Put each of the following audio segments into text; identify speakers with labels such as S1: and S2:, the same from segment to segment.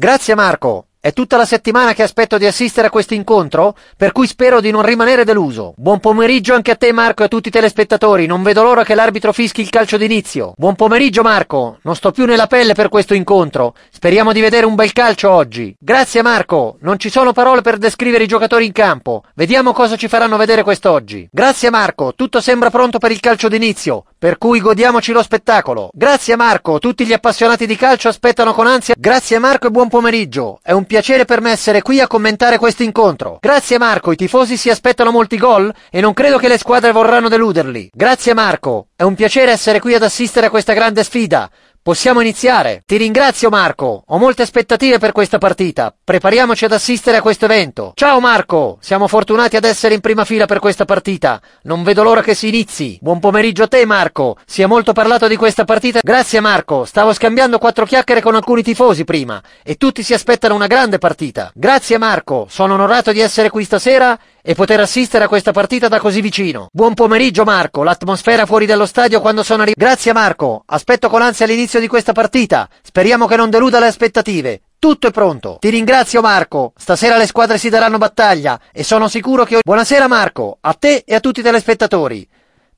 S1: Grazie Marco. È tutta la settimana che aspetto di assistere a questo incontro, per cui spero di non rimanere deluso. Buon pomeriggio anche a te Marco e a tutti i telespettatori, non vedo l'ora che l'arbitro fischi il calcio d'inizio. Buon pomeriggio Marco, non sto più nella pelle per questo incontro, speriamo di vedere un bel calcio oggi. Grazie Marco, non ci sono parole per descrivere i giocatori in campo, vediamo cosa ci faranno vedere quest'oggi. Grazie Marco, tutto sembra pronto per il calcio d'inizio, per cui godiamoci lo spettacolo. Grazie Marco, tutti gli appassionati di calcio aspettano con ansia. Grazie Marco e buon pomeriggio. È un piacere per me essere qui a commentare questo incontro. Grazie Marco, i tifosi si aspettano molti gol e non credo che le squadre vorranno deluderli. Grazie Marco, è un piacere essere qui ad assistere a questa grande sfida. Possiamo iniziare. Ti ringrazio Marco, ho molte aspettative per questa partita. Prepariamoci ad assistere a questo evento. Ciao Marco, siamo fortunati ad essere in prima fila per questa partita. Non vedo l'ora che si inizi. Buon pomeriggio a te Marco, si è molto parlato di questa partita. Grazie Marco, stavo scambiando quattro chiacchiere con alcuni tifosi prima e tutti si aspettano una grande partita. Grazie Marco, sono onorato di essere qui stasera e poter assistere a questa partita da così vicino. Buon pomeriggio Marco, l'atmosfera fuori dallo stadio quando sono arrivato. Grazie Marco, aspetto con ansia l'inizio di questa partita, speriamo che non deluda le aspettative. Tutto è pronto. Ti ringrazio Marco, stasera le squadre si daranno battaglia e sono sicuro che... Buonasera Marco, a te e a tutti i telespettatori.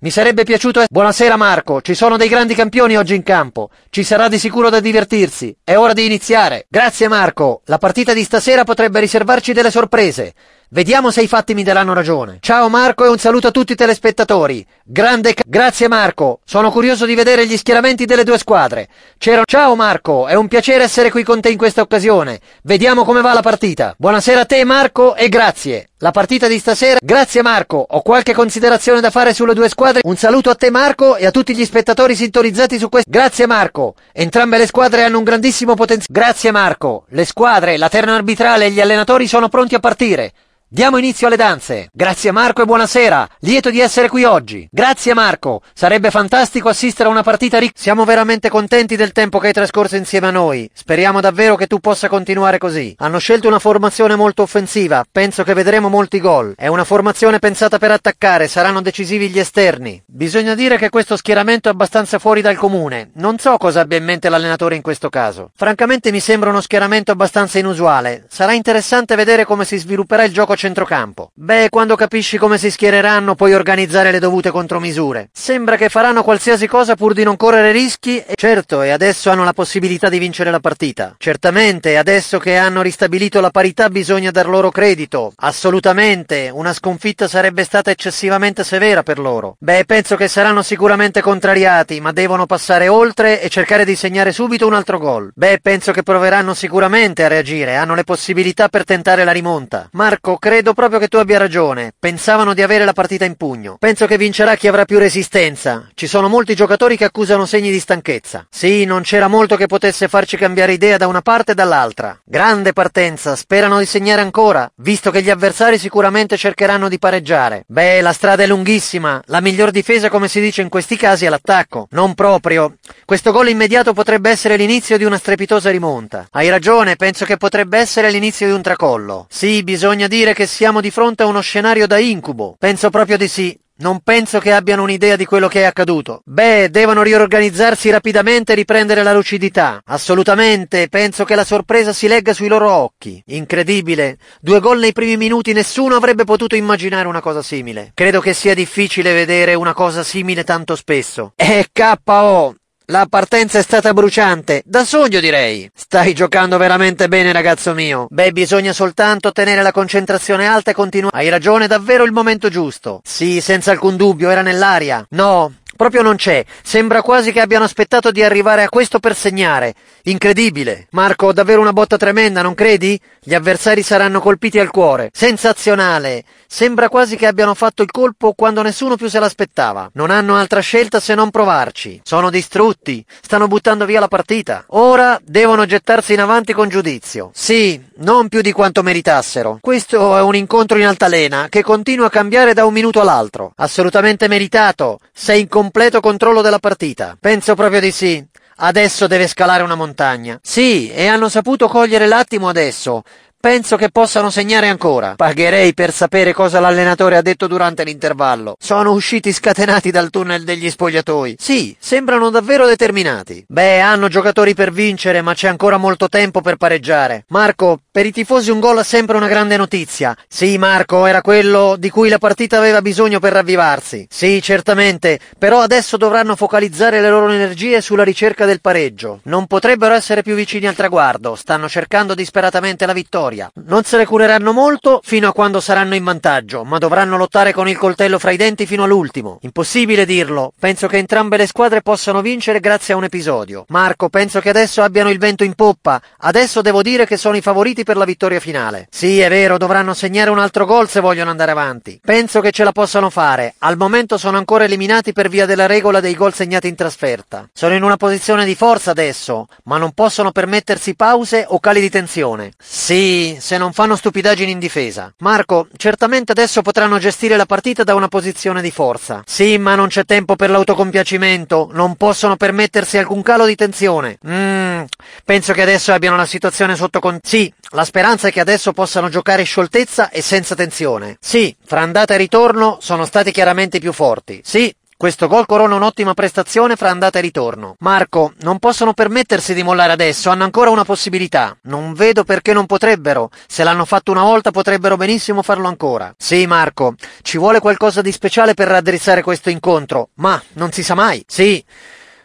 S1: Mi sarebbe piaciuto... Buonasera Marco, ci sono dei grandi campioni oggi in campo. Ci sarà di sicuro da divertirsi. È ora di iniziare. Grazie Marco, la partita di stasera potrebbe riservarci delle sorprese. Vediamo se i fatti mi daranno ragione. Ciao Marco e un saluto a tutti i telespettatori. Grande ca- Grazie Marco, sono curioso di vedere gli schieramenti delle due squadre. C'ero... Ciao Marco, è un piacere essere qui con te in questa occasione. Vediamo come va la partita. Buonasera a te Marco e grazie. La partita di stasera... Grazie Marco, ho qualche considerazione da fare sulle due squadre. Un saluto a te Marco e a tutti gli spettatori sintonizzati su questo... Grazie Marco, entrambe le squadre hanno un grandissimo potenziale. Grazie Marco, le squadre, la terna arbitrale e gli allenatori sono pronti a partire. Diamo inizio alle danze. Grazie Marco e buonasera. Lieto di essere qui oggi. Grazie Marco. Sarebbe fantastico assistere a una partita ricca. Siamo veramente contenti del tempo che hai trascorso insieme a noi. Speriamo davvero che tu possa continuare così. Hanno scelto una formazione molto offensiva. Penso che vedremo molti gol. È una formazione pensata per attaccare. Saranno decisivi gli esterni. Bisogna dire che questo schieramento è abbastanza fuori dal comune. Non so cosa abbia in mente l'allenatore in questo caso. Francamente mi sembra uno schieramento abbastanza inusuale. Sarà interessante vedere come si svilupperà il gioco centrocampo. Beh, quando capisci come si schiereranno puoi organizzare le dovute contromisure. Sembra che faranno qualsiasi cosa pur di non correre rischi e certo, e adesso hanno la possibilità di vincere la partita. Certamente, adesso che hanno ristabilito la parità bisogna dar loro credito. Assolutamente, una sconfitta sarebbe stata eccessivamente severa per loro. Beh, penso che saranno sicuramente contrariati, ma devono passare oltre e cercare di segnare subito un altro gol. Beh, penso che proveranno sicuramente a reagire, hanno le possibilità per tentare la rimonta. Marco, credo Credo proprio che tu abbia ragione. Pensavano di avere la partita in pugno. Penso che vincerà chi avrà più resistenza. Ci sono molti giocatori che accusano segni di stanchezza. Sì, non c'era molto che potesse farci cambiare idea da una parte e dall'altra. Grande partenza, sperano di segnare ancora, visto che gli avversari sicuramente cercheranno di pareggiare. Beh, la strada è lunghissima. La miglior difesa, come si dice in questi casi, è l'attacco. Non proprio. Questo gol immediato potrebbe essere l'inizio di una strepitosa rimonta. Hai ragione, penso che potrebbe essere l'inizio di un tracollo. Sì, bisogna dire che che siamo di fronte a uno scenario da incubo. Penso proprio di sì. Non penso che abbiano un'idea di quello che è accaduto. Beh, devono riorganizzarsi rapidamente e riprendere la lucidità. Assolutamente, penso che la sorpresa si legga sui loro occhi. Incredibile. Due gol nei primi minuti, nessuno avrebbe potuto immaginare una cosa simile. Credo che sia difficile vedere una cosa simile tanto spesso. E KO. La partenza è stata bruciante, da sogno direi. Stai giocando veramente bene, ragazzo mio. Beh, bisogna soltanto tenere la concentrazione alta e continuare. Hai ragione, davvero il momento giusto. Sì, senza alcun dubbio, era nell'aria. No, Proprio non c'è. Sembra quasi che abbiano aspettato di arrivare a questo per segnare. Incredibile. Marco, davvero una botta tremenda, non credi? Gli avversari saranno colpiti al cuore. Sensazionale. Sembra quasi che abbiano fatto il colpo quando nessuno più se l'aspettava. Non hanno altra scelta se non provarci. Sono distrutti. Stanno buttando via la partita. Ora devono gettarsi in avanti con giudizio. Sì, non più di quanto meritassero. Questo è un incontro in altalena che continua a cambiare da un minuto all'altro. Assolutamente meritato. Sei incompetente completo controllo della partita. Penso proprio di sì. Adesso deve scalare una montagna. Sì, e hanno saputo cogliere l'attimo adesso. Penso che possano segnare ancora. Pagherei per sapere cosa l'allenatore ha detto durante l'intervallo. Sono usciti scatenati dal tunnel degli spogliatoi. Sì, sembrano davvero determinati. Beh, hanno giocatori per vincere, ma c'è ancora molto tempo per pareggiare. Marco, per i tifosi un gol sempre una grande notizia. Sì, Marco, era quello di cui la partita aveva bisogno per ravvivarsi. Sì, certamente, però adesso dovranno focalizzare le loro energie sulla ricerca del pareggio. Non potrebbero essere più vicini al traguardo, stanno cercando disperatamente la vittoria. Non se ne cureranno molto fino a quando saranno in vantaggio, ma dovranno lottare con il coltello fra i denti fino all'ultimo. Impossibile dirlo, penso che entrambe le squadre possano vincere grazie a un episodio. Marco, penso che adesso abbiano il vento in poppa. Adesso devo dire che sono i favoriti pronti per la vittoria finale. Sì, è vero, dovranno segnare un altro gol se vogliono andare avanti. Penso che ce la possano fare. Al momento sono ancora eliminati per via della regola dei gol segnati in trasferta. Sono in una posizione di forza adesso, ma non possono permettersi pause o cali di tensione. Sì, se non fanno stupidaggini in difesa. Marco, certamente adesso potranno gestire la partita da una posizione di forza. Sì, ma non c'è tempo per l'autocompiacimento. Non possono permettersi alcun calo di tensione. Mmm, penso che adesso abbiano la situazione sotto con... Sì, la speranza è che adesso possano giocare scioltezza e senza tensione. Sì, fra andata e ritorno sono stati chiaramente più forti. Sì, questo gol corona un'ottima prestazione fra andata e ritorno. Marco, non possono permettersi di mollare adesso, hanno ancora una possibilità. Non vedo perché non potrebbero. Se l'hanno fatto una volta potrebbero benissimo farlo ancora. Sì, Marco, ci vuole qualcosa di speciale per raddrizzare questo incontro, ma non si sa mai. Sì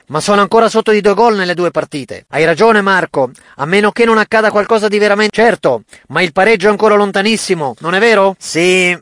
S1: ma sono ancora sotto di due gol nelle due partite. Hai ragione Marco, a meno che non accada qualcosa di veramente certo, ma il pareggio è ancora lontanissimo, non è vero? Sì,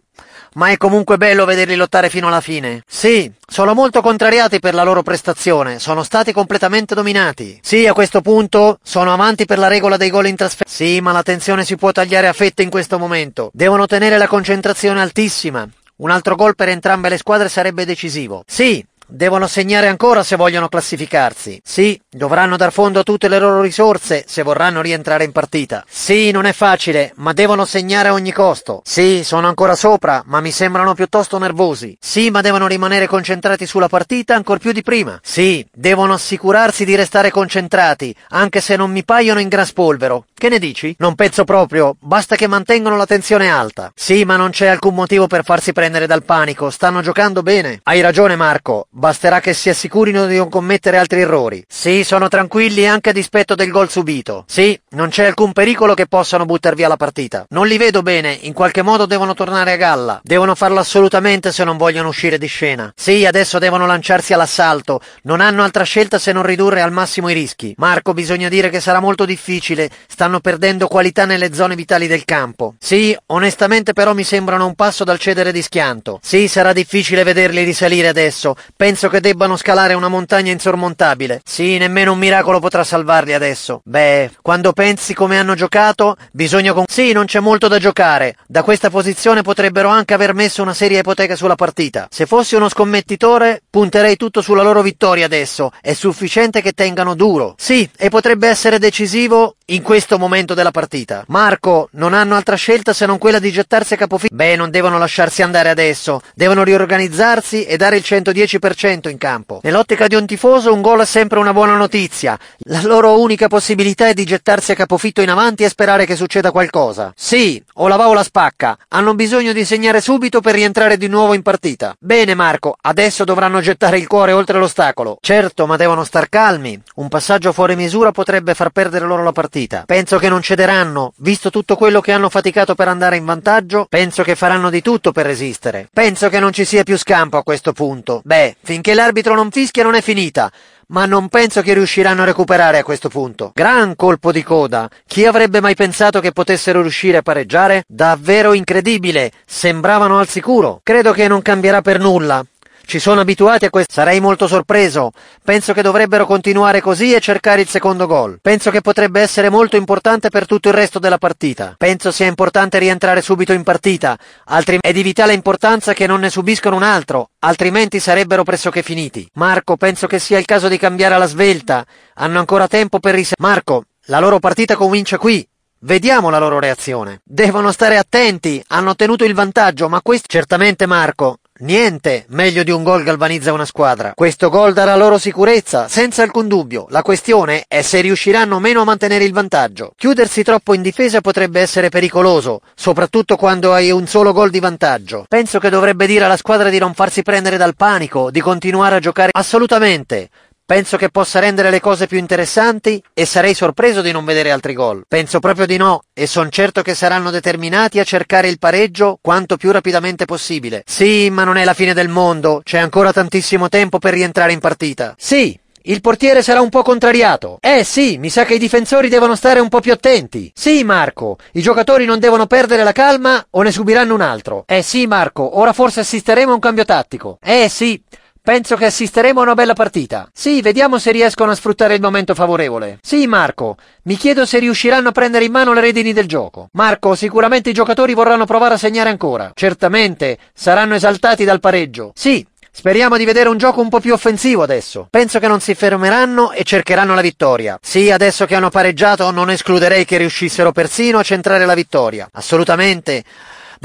S1: ma è comunque bello vederli lottare fino alla fine. Sì, sono molto contrariati per la loro prestazione, sono stati completamente dominati. Sì, a questo punto sono avanti per la regola dei gol in trasferta. Sì, ma la tensione si può tagliare a fette in questo momento. Devono tenere la concentrazione altissima. Un altro gol per entrambe le squadre sarebbe decisivo. Sì, Devono segnare ancora se vogliono classificarsi. Sì, Dovranno dar fondo a tutte le loro risorse se vorranno rientrare in partita. Sì, non è facile, ma devono segnare a ogni costo. Sì, sono ancora sopra, ma mi sembrano piuttosto nervosi. Sì, ma devono rimanere concentrati sulla partita ancor più di prima. Sì, devono assicurarsi di restare concentrati, anche se non mi paiono in gran spolvero. Che ne dici? Non pezzo proprio, basta che mantengano la tensione alta. Sì, ma non c'è alcun motivo per farsi prendere dal panico, stanno giocando bene. Hai ragione Marco, basterà che si assicurino di non commettere altri errori. Sì, sono tranquilli anche a dispetto del gol subito. Sì, non c'è alcun pericolo che possano buttar via la partita. Non li vedo bene, in qualche modo devono tornare a galla. Devono farlo assolutamente se non vogliono uscire di scena. Sì, adesso devono lanciarsi all'assalto. Non hanno altra scelta se non ridurre al massimo i rischi. Marco, bisogna dire che sarà molto difficile. Stanno perdendo qualità nelle zone vitali del campo. Sì, onestamente però mi sembrano un passo dal cedere di schianto. Sì, sarà difficile vederli risalire adesso. Penso che debbano scalare una montagna insormontabile. Sì, nemmeno nemmeno un miracolo potrà salvarli adesso. Beh, quando pensi come hanno giocato, bisogna con... Sì, non c'è molto da giocare. Da questa posizione potrebbero anche aver messo una seria ipoteca sulla partita. Se fossi uno scommettitore, punterei tutto sulla loro vittoria adesso. È sufficiente che tengano duro. Sì, e potrebbe essere decisivo in questo momento della partita. Marco, non hanno altra scelta se non quella di gettarsi a capofitto. Beh, non devono lasciarsi andare adesso, devono riorganizzarsi e dare il 110% in campo. Nell'ottica di un tifoso un gol è sempre una buona notizia. La loro unica possibilità è di gettarsi a capofitto in avanti e sperare che succeda qualcosa. Sì, o la va o la spacca. Hanno bisogno di segnare subito per rientrare di nuovo in partita. Bene Marco, adesso dovranno gettare il cuore oltre l'ostacolo. Certo, ma devono star calmi. Un passaggio fuori misura potrebbe far perdere loro la partita partita. Penso che non cederanno, visto tutto quello che hanno faticato per andare in vantaggio, penso che faranno di tutto per resistere. Penso che non ci sia più scampo a questo punto. Beh, finché l'arbitro non fischia non è finita ma non penso che riusciranno a recuperare a questo punto. Gran colpo di coda! Chi avrebbe mai pensato che potessero riuscire a pareggiare? Davvero incredibile! Sembravano al sicuro. Credo che non cambierà per nulla. Ci sono abituati a questo. Sarei molto sorpreso. Penso che dovrebbero continuare così e cercare il secondo gol. Penso che potrebbe essere molto importante per tutto il resto della partita. Penso sia importante rientrare subito in partita, altrimenti è di vitale importanza che non ne subiscono un altro, altrimenti sarebbero pressoché finiti. Marco, penso che sia il caso di cambiare alla svelta. Hanno ancora tempo per ris... Marco, la loro partita comincia qui. Vediamo la loro reazione. Devono stare attenti, hanno ottenuto il vantaggio, ma questo... Certamente Marco, Niente, meglio di un gol galvanizza una squadra. Questo gol darà loro sicurezza, senza alcun dubbio. La questione è se riusciranno o meno a mantenere il vantaggio. Chiudersi troppo in difesa potrebbe essere pericoloso, soprattutto quando hai un solo gol di vantaggio. Penso che dovrebbe dire alla squadra di non farsi prendere dal panico, di continuare a giocare assolutamente. Penso che possa rendere le cose più interessanti e sarei sorpreso di non vedere altri gol. Penso proprio di no e son certo che saranno determinati a cercare il pareggio quanto più rapidamente possibile. Sì, ma non è la fine del mondo, c'è ancora tantissimo tempo per rientrare in partita. Sì, il portiere sarà un po' contrariato. Eh sì, mi sa che i difensori devono stare un po' più attenti. Sì, Marco, i giocatori non devono perdere la calma o ne subiranno un altro. Eh sì, Marco, ora forse assisteremo a un cambio tattico. Eh sì. Penso che assisteremo a una bella partita. Sì, vediamo se riescono a sfruttare il momento favorevole. Sì, Marco, mi chiedo se riusciranno a prendere in mano le redini del gioco. Marco, sicuramente i giocatori vorranno provare a segnare ancora. Certamente, saranno esaltati dal pareggio. Sì, Speriamo di vedere un gioco un po' più offensivo adesso. Penso che non si fermeranno e cercheranno la vittoria. Sì, adesso che hanno pareggiato non escluderei che riuscissero persino a centrare la vittoria. Assolutamente.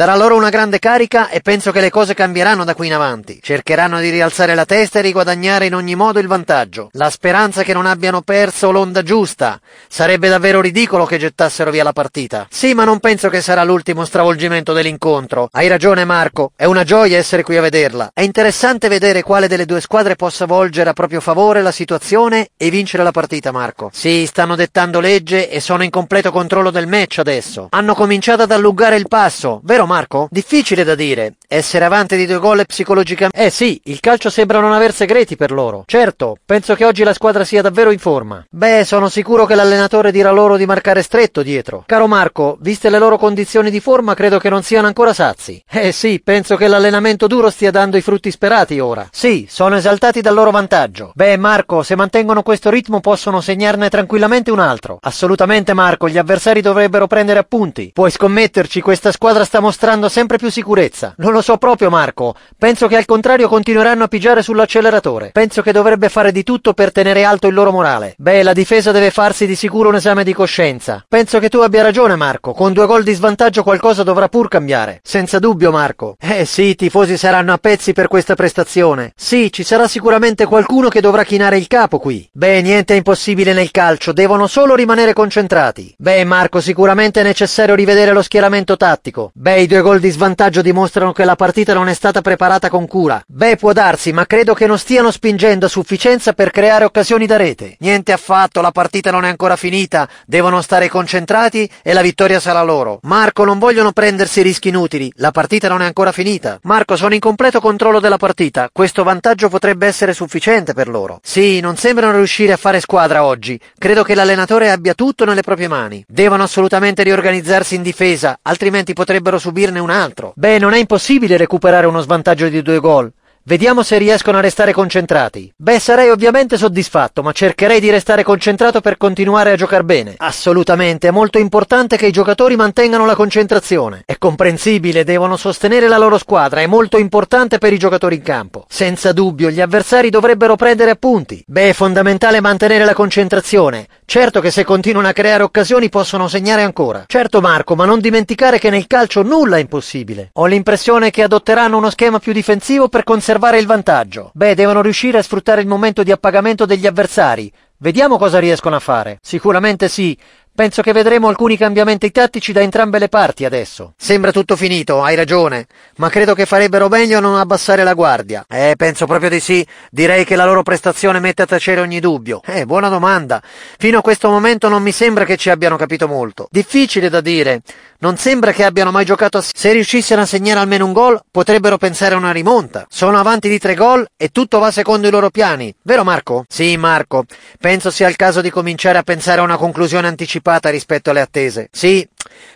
S1: Darà loro una grande carica e penso che le cose cambieranno da qui in avanti. Cercheranno di rialzare la testa e riguadagnare in ogni modo il vantaggio. La speranza che non abbiano perso l'onda giusta. Sarebbe davvero ridicolo che gettassero via la partita. Sì, ma non penso che sarà l'ultimo stravolgimento dell'incontro. Hai ragione Marco, è una gioia essere qui a vederla. È interessante vedere quale delle due squadre possa volgere a proprio favore la situazione e vincere la partita, Marco. Sì, stanno dettando legge e sono in completo controllo del match adesso. Hanno cominciato ad allungare il passo, vero Marco? Difficile da dire. Essere avanti di due gol psicologicamente... Eh sì, il calcio sembra non aver segreti per loro. Certo, penso che oggi la squadra sia davvero in forma. Beh, sono sicuro che l'allenatore dirà loro di marcare stretto dietro. Caro Marco, viste le loro condizioni di forma, credo che non siano ancora sazi. Eh sì, penso che l'allenamento duro stia dando i frutti sperati ora. Sì, sono esaltati dal loro vantaggio. Beh, Marco, se mantengono questo ritmo possono segnarne tranquillamente un altro. Assolutamente, Marco, gli avversari dovrebbero prendere appunti. Puoi scommetterci, questa squadra sta mostrando mostrando sempre più sicurezza. Non lo so proprio, Marco. Penso che al contrario continueranno a pigiare sull'acceleratore. Penso che dovrebbe fare di tutto per tenere alto il loro morale. Beh, la difesa deve farsi di sicuro un esame di coscienza. Penso che tu abbia ragione, Marco. Con due gol di svantaggio qualcosa dovrà pur cambiare. Senza dubbio, Marco. Eh sì, i tifosi saranno a pezzi per questa prestazione. Sì, ci sarà sicuramente qualcuno che dovrà chinare il capo qui. Beh, niente è impossibile nel calcio, devono solo rimanere concentrati. Beh, Marco, sicuramente è necessario rivedere lo schieramento tattico. Beh, i due gol di svantaggio dimostrano che la partita non è stata preparata con cura. Beh, può darsi, ma credo che non stiano spingendo a sufficienza per creare occasioni da rete. Niente affatto, la partita non è ancora finita, devono stare concentrati e la vittoria sarà loro. Marco, non vogliono prendersi rischi inutili, la partita non è ancora finita. Marco, sono in completo controllo della partita, questo vantaggio potrebbe essere sufficiente per loro. Sì, non sembrano riuscire a fare squadra oggi, credo che l'allenatore abbia tutto nelle proprie mani. Devono assolutamente riorganizzarsi in difesa, altrimenti potrebbero subire subirne un altro. Beh, non è impossibile recuperare uno svantaggio di due gol. Vediamo se riescono a restare concentrati. Beh, sarei ovviamente soddisfatto, ma cercherei di restare concentrato per continuare a giocare bene. Assolutamente, è molto importante che i giocatori mantengano la concentrazione. È comprensibile, devono sostenere la loro squadra, è molto importante per i giocatori in campo. Senza dubbio, gli avversari dovrebbero prendere appunti. Beh, è fondamentale mantenere la concentrazione. Certo che se continuano a creare occasioni possono segnare ancora. Certo Marco, ma non dimenticare che nel calcio nulla è impossibile. Ho l'impressione che adotteranno uno schema più difensivo per conservare conservare il vantaggio. Beh, devono riuscire a sfruttare il momento di appagamento degli avversari. Vediamo cosa riescono a fare. Sicuramente sì, Penso che vedremo alcuni cambiamenti tattici da entrambe le parti adesso. Sembra tutto finito, hai ragione, ma credo che farebbero meglio non abbassare la guardia. Eh, penso proprio di sì. Direi che la loro prestazione mette a tacere ogni dubbio. Eh, buona domanda. Fino a questo momento non mi sembra che ci abbiano capito molto. Difficile da dire. Non sembra che abbiano mai giocato a... Se riuscissero a segnare almeno un gol, potrebbero pensare a una rimonta. Sono avanti di tre gol e tutto va secondo i loro piani. Vero Marco? Sì, Marco. Penso sia il caso di cominciare a pensare a una conclusione anticipata anticipata rispetto alle attese. Sì,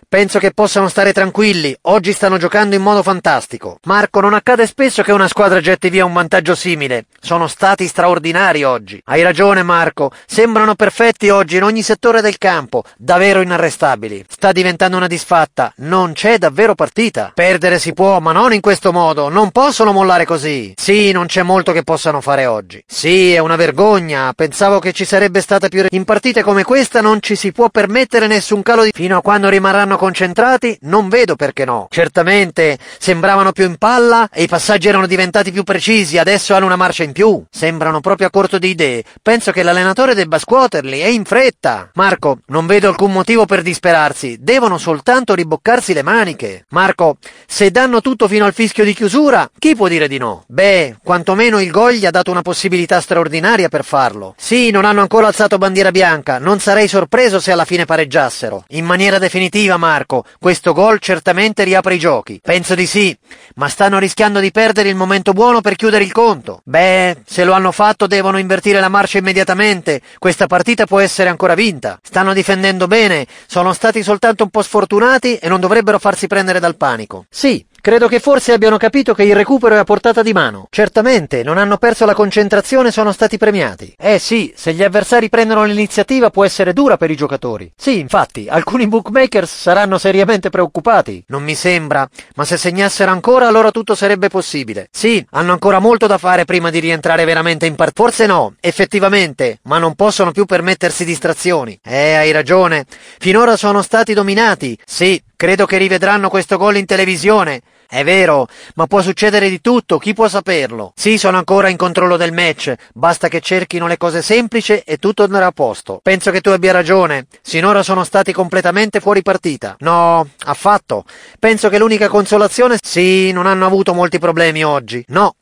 S1: Penso che possano stare tranquilli, oggi stanno giocando in modo fantastico. Marco, non accade spesso che una squadra getti via un vantaggio simile. Sono stati straordinari oggi. Hai ragione Marco, sembrano perfetti oggi in ogni settore del campo, davvero inarrestabili. Sta diventando una disfatta, non c'è davvero partita. Perdere si può, ma non in questo modo, non possono mollare così. Sì, non c'è molto che possano fare oggi. Sì, è una vergogna, pensavo che ci sarebbe stata più... In partite come questa non ci si può permettere nessun calo di... fino a quando rimarrà saranno concentrati, non vedo perché no. Certamente sembravano più in palla e i passaggi erano diventati più precisi, adesso hanno una marcia in più. Sembrano proprio a corto di idee. Penso che l'allenatore debba scuoterli e in fretta. Marco, non vedo alcun motivo per disperarsi, devono soltanto riboccarsi le maniche. Marco, se danno tutto fino al fischio di chiusura, chi può dire di no? Beh, quantomeno il gol gli ha dato una possibilità straordinaria per farlo. Sì, non hanno ancora alzato bandiera bianca, non sarei sorpreso se alla fine pareggiassero. In maniera definitiva Evviva Marco, questo gol certamente riapre i giochi. Penso di sì, ma stanno rischiando di perdere il momento buono per chiudere il conto. Beh, se lo hanno fatto devono invertire la marcia immediatamente, questa partita può essere ancora vinta. Stanno difendendo bene, sono stati soltanto un po' sfortunati e non dovrebbero farsi prendere dal panico. Sì, Credo che forse abbiano capito che il recupero è a portata di mano. Certamente, non hanno perso la concentrazione e sono stati premiati. Eh sì, se gli avversari prendono l'iniziativa può essere dura per i giocatori. Sì, infatti, alcuni bookmakers saranno seriamente preoccupati. Non mi sembra, ma se segnassero ancora allora tutto sarebbe possibile. Sì, hanno ancora molto da fare prima di rientrare veramente in partita. Forse no, effettivamente, ma non possono più permettersi distrazioni. Eh, hai ragione. Finora sono stati dominati. Sì, credo che rivedranno questo gol in televisione. È vero, ma può succedere di tutto, chi può saperlo? Sì, sono ancora in controllo del match, basta che cerchino le cose semplici e tutto andrà a posto. Penso che tu abbia ragione, sinora sono stati completamente fuori partita. No, affatto. Penso che l'unica consolazione... Sì, non hanno avuto molti problemi oggi. No.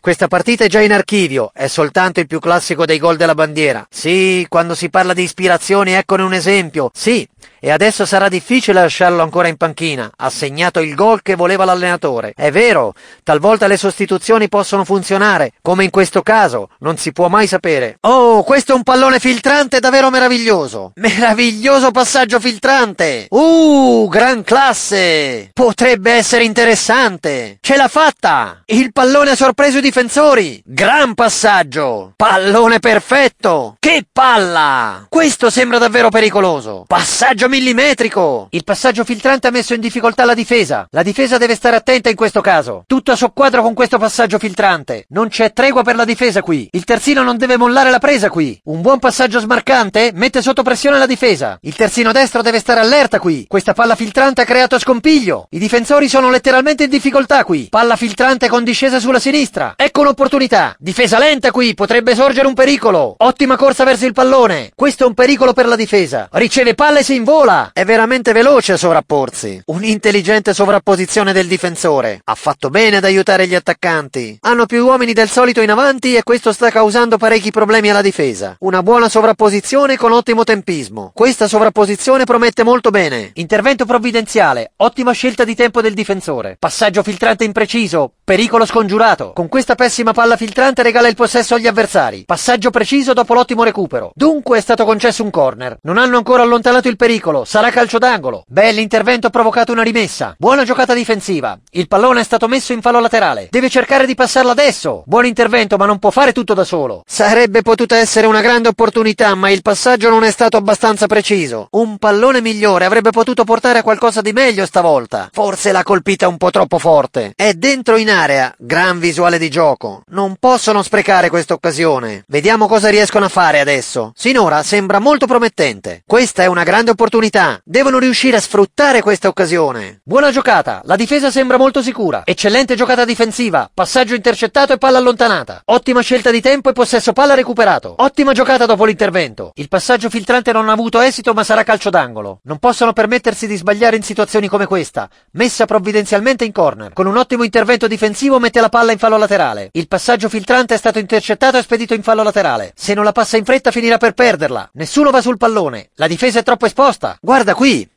S1: Questa partita è già in archivio, è soltanto il più classico dei gol della bandiera. Sì, quando si parla di ispirazioni, eccone un esempio. Sì, e adesso sarà difficile lasciarlo ancora in panchina. Ha segnato il gol che voleva l'allenatore. È vero, talvolta le sostituzioni possono funzionare, come in questo caso, non si può mai sapere. Oh, questo è un pallone filtrante davvero meraviglioso. Meraviglioso passaggio filtrante. Uh, gran classe. Potrebbe essere interessante. Ce l'ha fatta. Il pallone ha sorpreso i difensori. Gran passaggio. Pallone perfetto. Che palla. Questo sembra davvero pericoloso. Passaggio passaggio millimetrico! Il passaggio filtrante ha messo in difficoltà la difesa. La difesa deve stare attenta in questo caso. Tutto a soqquadro con questo passaggio filtrante. Non c'è tregua per la difesa qui. Il terzino non deve mollare la presa qui. Un buon passaggio smarcante mette sotto pressione la difesa. Il terzino destro deve stare allerta qui. Questa palla filtrante ha creato scompiglio. I difensori sono letteralmente in difficoltà qui. Palla filtrante con discesa sulla sinistra. Ecco un'opportunità. Difesa lenta qui. Potrebbe sorgere un pericolo. Ottima corsa verso il pallone. Questo è un pericolo per la difesa. Riceve palla e si rinvola! È veramente veloce sovrapporsi. Un'intelligente sovrapposizione del difensore. Ha fatto bene ad aiutare gli attaccanti. Hanno più uomini del solito in avanti e questo sta causando parecchi problemi alla difesa. Una buona sovrapposizione con ottimo tempismo. Questa sovrapposizione promette molto bene. Intervento provvidenziale. Ottima scelta di tempo del difensore. Passaggio filtrante impreciso. Pericolo scongiurato. Con questa pessima palla filtrante regala il possesso agli avversari. Passaggio preciso dopo l'ottimo recupero. Dunque è stato concesso un corner. Non hanno ancora allontanato il pericolo pericolo, sarà calcio d'angolo. Bell'intervento ha provocato una rimessa. Buona giocata difensiva. Il pallone è stato messo in fallo laterale. Deve cercare di passarlo adesso. Buon intervento, ma non può fare tutto da solo. Sarebbe potuta essere una grande opportunità, ma il passaggio non è stato abbastanza preciso. Un pallone migliore avrebbe potuto portare a qualcosa di meglio stavolta. Forse l'ha colpita un po' troppo forte. È dentro in area. Gran visuale di gioco. Non possono sprecare questa occasione. Vediamo cosa riescono a fare adesso. Sinora sembra molto promettente. Questa è una grande opportunità opportunità. Devono riuscire a sfruttare questa occasione. Buona giocata, la difesa sembra molto sicura. Eccellente giocata difensiva, passaggio intercettato e palla allontanata. Ottima scelta di tempo e possesso palla recuperato. Ottima giocata dopo l'intervento. Il passaggio filtrante non ha avuto esito ma sarà calcio d'angolo. Non possono permettersi di sbagliare in situazioni come questa. Messa provvidenzialmente in corner. Con un ottimo intervento difensivo mette la palla in fallo laterale. Il passaggio filtrante è stato intercettato e spedito in fallo laterale. Se non la passa in fretta finirà per perderla. Nessuno va sul pallone. La difesa è troppo esposta apposta. Guarda qui.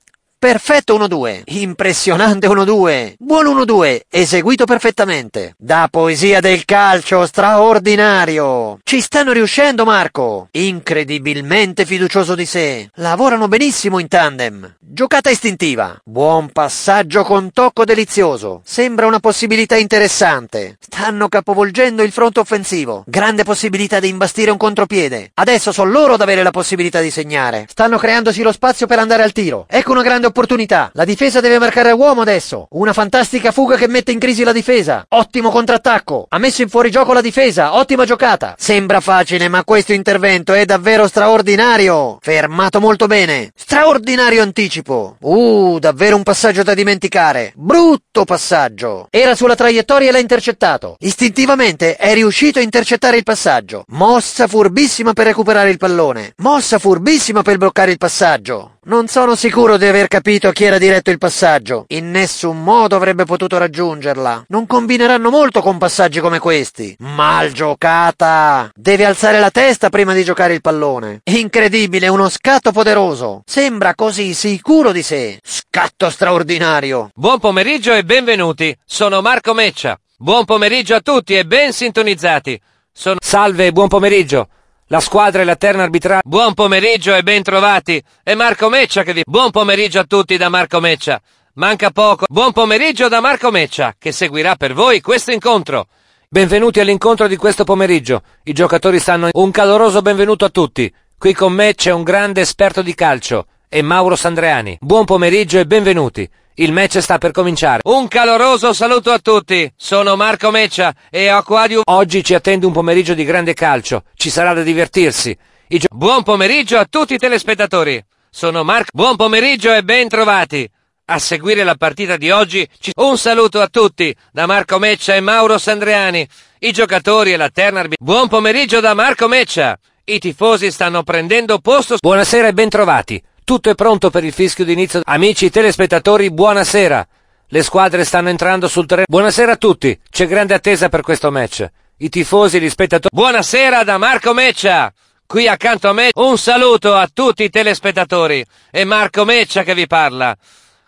S1: Perfetto 1-2, impressionante 1-2, buon 1-2, eseguito perfettamente. Da poesia del calcio straordinario. Ci stanno riuscendo Marco, incredibilmente fiducioso di sé. Lavorano benissimo in tandem. Giocata istintiva, buon passaggio con tocco delizioso. Sembra una possibilità interessante. Stanno capovolgendo il fronte offensivo. Grande possibilità di imbastire un contropiede. Adesso sono loro ad avere la possibilità di segnare. Stanno creandosi lo spazio per andare al tiro. Ecco una grande opportunità. La difesa deve marcare a uomo adesso. Una fantastica fuga che mette in crisi la difesa. Ottimo contrattacco. Ha messo in fuorigioco la difesa. Ottima giocata. Sembra facile, ma questo intervento è davvero straordinario. Fermato molto bene. Straordinario anticipo. Uh, davvero un passaggio da dimenticare. Brutto passaggio. Era sulla traiettoria e l'ha intercettato. Istintivamente è riuscito a intercettare il passaggio. Mossa furbissima per recuperare il pallone. Mossa furbissima per bloccare il passaggio. Non sono sicuro di aver capito chi era diretto il passaggio. In nessun modo avrebbe potuto raggiungerla. Non combineranno molto con passaggi come questi. Mal giocata! Deve alzare la testa prima di giocare il pallone. Incredibile, uno scatto poderoso. Sembra così sicuro di sé.
S2: Scatto straordinario. Buon pomeriggio e benvenuti. Sono Marco Meccia. Buon pomeriggio a tutti e ben sintonizzati. Sono... Salve, e buon pomeriggio. La squadra e la terna arbitrale. Buon pomeriggio e ben trovati. È Marco Meccia che vi. Buon pomeriggio a tutti da Marco Meccia. Manca poco. Buon pomeriggio da Marco Meccia, che seguirà per voi questo incontro. Benvenuti all'incontro di questo pomeriggio. I giocatori stanno. Un caloroso benvenuto a tutti. Qui con me c'è un grande esperto di calcio. È Mauro Sandreani. Buon pomeriggio e benvenuti. Il match sta per cominciare. Un caloroso saluto a tutti. Sono Marco Meccia e ho Oggi ci attende un pomeriggio di grande calcio. Ci sarà da divertirsi. Gio... Buon pomeriggio a tutti i telespettatori. Sono Marco. Buon pomeriggio e bentrovati. A seguire la partita di oggi, ci... un saluto a tutti da Marco Meccia e Mauro Sandriani. I giocatori e la terna arbit... Buon pomeriggio da Marco Meccia. I tifosi stanno prendendo posto. Buonasera e bentrovati. Tutto è pronto per il fischio d'inizio. Amici telespettatori, buonasera. Le squadre stanno entrando sul terreno. Buonasera a tutti. C'è grande attesa per questo match. I tifosi, gli spettatori. Buonasera da Marco Meccia. Qui accanto a me un saluto a tutti i telespettatori. È Marco Meccia che vi parla.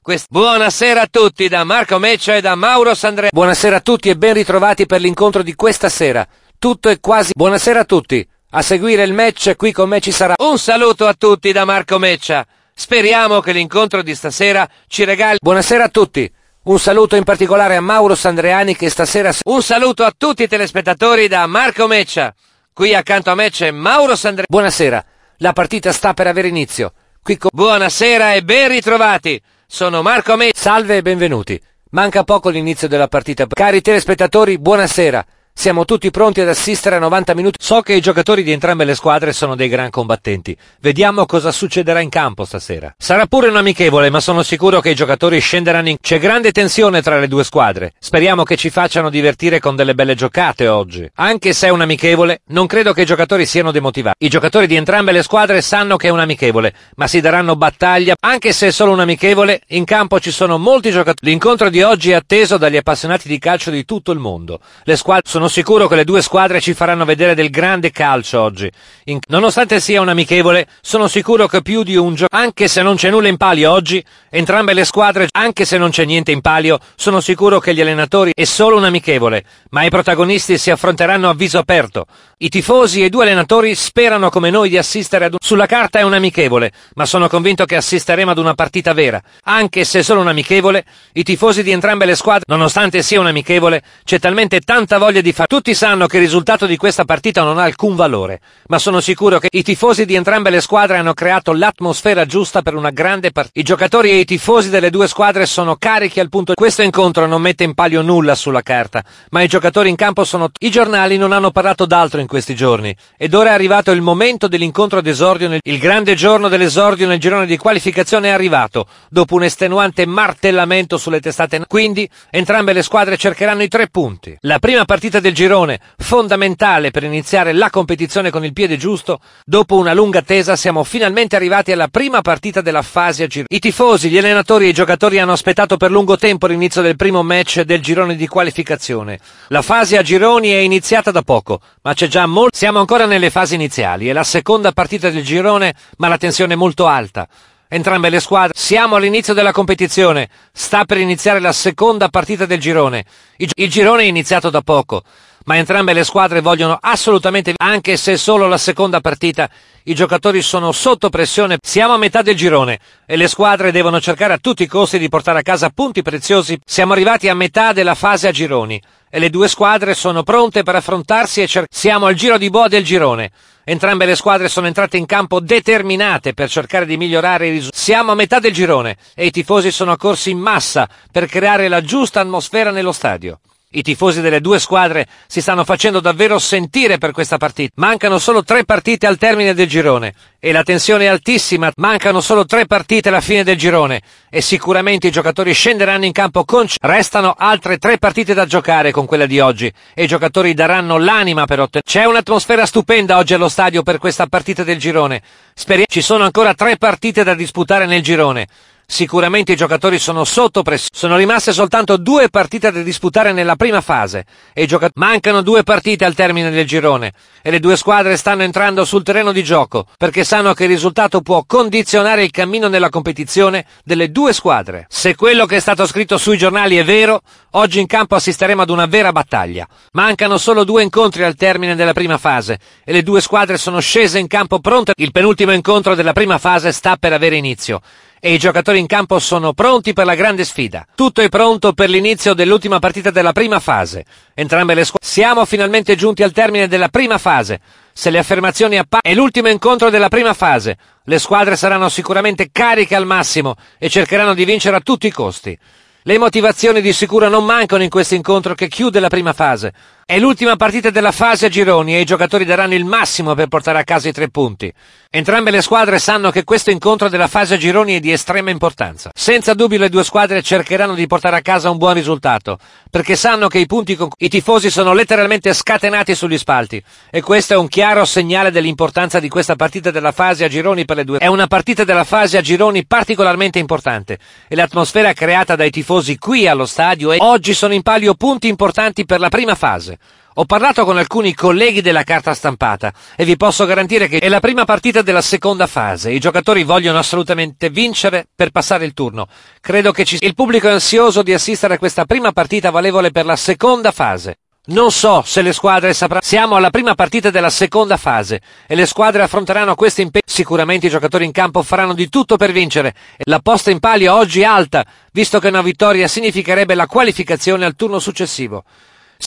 S2: Quest... Buonasera a tutti da Marco Meccia e da Mauro Sandrea. Buonasera a tutti e ben ritrovati per l'incontro di questa sera. Tutto è quasi. Buonasera a tutti. A seguire il match qui con me ci sarà un saluto a tutti da Marco Meccia. Speriamo che l'incontro di stasera ci regali. Buonasera a tutti. Un saluto in particolare a Mauro Sandreani che stasera... Un saluto a tutti i telespettatori da Marco Meccia. Qui accanto a me c'è Mauro Sandreani. Buonasera. La partita sta per avere inizio. Qui con... Buonasera e ben ritrovati. Sono Marco Meccia. Salve e benvenuti. Manca poco l'inizio della partita. Cari telespettatori, buonasera. Siamo tutti pronti ad assistere a 90 minuti. So che i giocatori di entrambe le squadre sono dei gran combattenti. Vediamo cosa succederà in campo stasera. Sarà pure un amichevole, ma sono sicuro che i giocatori scenderanno in... C'è grande tensione tra le due squadre. Speriamo che ci facciano divertire con delle belle giocate oggi. Anche se è un amichevole, non credo che i giocatori siano demotivati. I giocatori di entrambe le squadre sanno che è un amichevole, ma si daranno battaglia. Anche se è solo un amichevole, in campo ci sono molti giocatori. L'incontro di oggi è atteso dagli appassionati di calcio di tutto il mondo. Le squadre sono sono sicuro che le due squadre ci faranno vedere del grande calcio oggi. In... Nonostante sia un amichevole, sono sicuro che più di un gioco, anche se non c'è nulla in palio oggi, entrambe le squadre, anche se non c'è niente in palio, sono sicuro che gli allenatori è solo un amichevole, ma i protagonisti si affronteranno a viso aperto. I tifosi e i due allenatori sperano come noi di assistere ad un... Sulla carta è un amichevole, ma sono convinto che assisteremo ad una partita vera. Anche se solo un amichevole, i tifosi di entrambe le squadre, nonostante sia un amichevole, c'è talmente tanta voglia di fare. Tutti sanno che il risultato di questa partita non ha alcun valore, ma sono sicuro che i tifosi di entrambe le squadre hanno creato l'atmosfera giusta per una grande partita. I giocatori e i tifosi delle due squadre sono carichi al punto... Questo incontro non mette in palio nulla sulla carta, ma i giocatori in campo sono... I giornali non hanno parlato d'altro in questi giorni ed ora è arrivato il momento dell'incontro d'esordio nel... il grande giorno dell'esordio nel girone di qualificazione è arrivato dopo un estenuante martellamento sulle testate quindi entrambe le squadre cercheranno i tre punti la prima partita del girone fondamentale per iniziare la competizione con il piede giusto dopo una lunga attesa siamo finalmente arrivati alla prima partita della fase a girone i tifosi gli allenatori e i giocatori hanno aspettato per lungo tempo l'inizio del primo match del girone di qualificazione la fase a gironi è iniziata da poco ma c'è già molto... Siamo ancora nelle fasi iniziali, è la seconda partita del girone, ma la tensione è molto alta. Entrambe le squadre siamo all'inizio della competizione, sta per iniziare la seconda partita del girone. Il girone è iniziato da poco ma entrambe le squadre vogliono assolutamente, anche se solo la seconda partita, i giocatori sono sotto pressione, siamo a metà del girone e le squadre devono cercare a tutti i costi di portare a casa punti preziosi, siamo arrivati a metà della fase a gironi e le due squadre sono pronte per affrontarsi e cer- siamo al giro di boa del girone. Entrambe le squadre sono entrate in campo determinate per cercare di migliorare i risultati. Siamo a metà del girone e i tifosi sono accorsi in massa per creare la giusta atmosfera nello stadio. I tifosi delle due squadre si stanno facendo davvero sentire per questa partita. Mancano solo tre partite al termine del girone e la tensione è altissima. Mancano solo tre partite alla fine del girone e sicuramente i giocatori scenderanno in campo con... Restano altre tre partite da giocare con quella di oggi e i giocatori daranno l'anima per ottenere... C'è un'atmosfera stupenda oggi allo stadio per questa partita del girone. Speriamo... Ci sono ancora tre partite da disputare nel girone. Sicuramente i giocatori sono sotto pressione. Sono rimaste soltanto due partite da disputare nella prima fase e i giocat- mancano due partite al termine del girone e le due squadre stanno entrando sul terreno di gioco perché sanno che il risultato può condizionare il cammino nella competizione delle due squadre. Se quello che è stato scritto sui giornali è vero, oggi in campo assisteremo ad una vera battaglia. Mancano solo due incontri al termine della prima fase e le due squadre sono scese in campo pronte. Il penultimo incontro della prima fase sta per avere inizio e i giocatori in campo sono pronti per la grande sfida. Tutto è pronto per l'inizio dell'ultima partita della prima fase. Entrambe le squadre siamo finalmente giunti al termine della prima fase. Se le affermazioni appaiono è l'ultimo incontro della prima fase. Le squadre saranno sicuramente cariche al massimo e cercheranno di vincere a tutti i costi. Le motivazioni di sicuro non mancano in questo incontro che chiude la prima fase. È l'ultima partita della fase a gironi e i giocatori daranno il massimo per portare a casa i tre punti. Entrambe le squadre sanno che questo incontro della fase a gironi è di estrema importanza. Senza dubbio le due squadre cercheranno di portare a casa un buon risultato, perché sanno che i punti con i tifosi sono letteralmente scatenati sugli spalti e questo è un chiaro segnale dell'importanza di questa partita della fase a gironi per le due. È una partita della fase a gironi particolarmente importante e l'atmosfera creata dai tifosi qui allo stadio e oggi sono in palio punti importanti per la prima fase. Ho parlato con alcuni colleghi della carta stampata e vi posso garantire che è la prima partita della seconda fase. I giocatori vogliono assolutamente vincere per passare il turno. Credo che ci... sia il pubblico è ansioso di assistere a questa prima partita valevole per la seconda fase. Non so se le squadre sapranno. Siamo alla prima partita della seconda fase e le squadre affronteranno questo impegno. Sicuramente i giocatori in campo faranno di tutto per vincere. La posta in palio oggi è alta, visto che una vittoria significherebbe la qualificazione al turno successivo.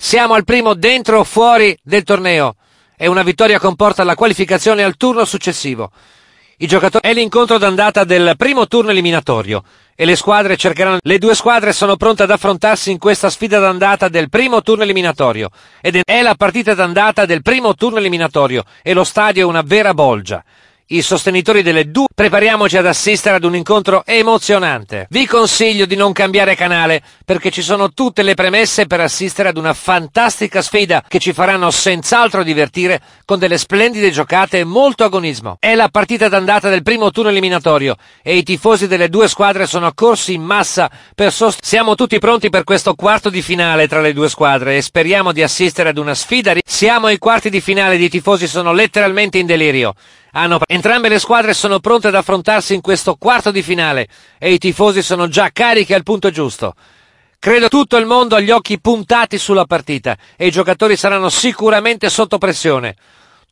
S2: Siamo al primo dentro o fuori del torneo e una vittoria comporta la qualificazione al turno successivo. I giocatori È l'incontro d'andata del primo turno eliminatorio e le squadre cercheranno. Le due squadre sono pronte ad affrontarsi in questa sfida d'andata del primo turno eliminatorio. Ed è la partita d'andata del primo turno eliminatorio e lo stadio è una vera bolgia i sostenitori delle due, prepariamoci ad assistere ad un incontro emozionante. Vi consiglio di non cambiare canale perché ci sono tutte le premesse per assistere ad una fantastica sfida che ci faranno senz'altro divertire con delle splendide giocate e molto agonismo. È la partita d'andata del primo turno eliminatorio e i tifosi delle due squadre sono corsi in massa per sost- Siamo tutti pronti per questo quarto di finale tra le due squadre e speriamo di assistere ad una sfida. Siamo ai quarti di finale, e i tifosi sono letteralmente in delirio hanno... Ah, entrambe le squadre sono pronte ad affrontarsi in questo quarto di finale e i tifosi sono già carichi al punto giusto. Credo tutto il mondo ha gli occhi puntati sulla partita e i giocatori saranno sicuramente sotto pressione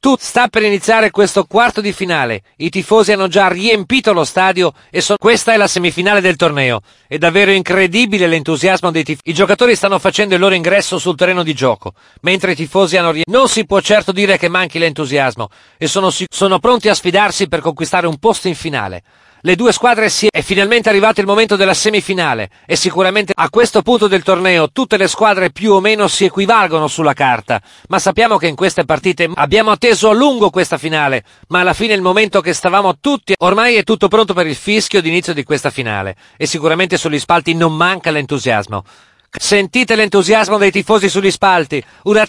S2: tutto sta per iniziare questo quarto di finale. I tifosi hanno già riempito lo stadio e so- questa è la semifinale del torneo. È davvero incredibile l'entusiasmo dei tifosi. I giocatori stanno facendo il loro ingresso sul terreno di gioco, mentre i tifosi hanno riempito. Non si può certo dire che manchi l'entusiasmo e sono, si- sono pronti a sfidarsi per conquistare un posto in finale le due squadre si è finalmente arrivato il momento della semifinale e sicuramente a questo punto del torneo tutte le squadre più o meno si equivalgono sulla carta, ma sappiamo che in queste partite abbiamo atteso a lungo questa finale, ma alla fine è il momento che stavamo tutti, ormai è tutto pronto per il fischio d'inizio di questa finale e sicuramente sugli spalti non manca l'entusiasmo. Sentite l'entusiasmo dei tifosi sugli spalti.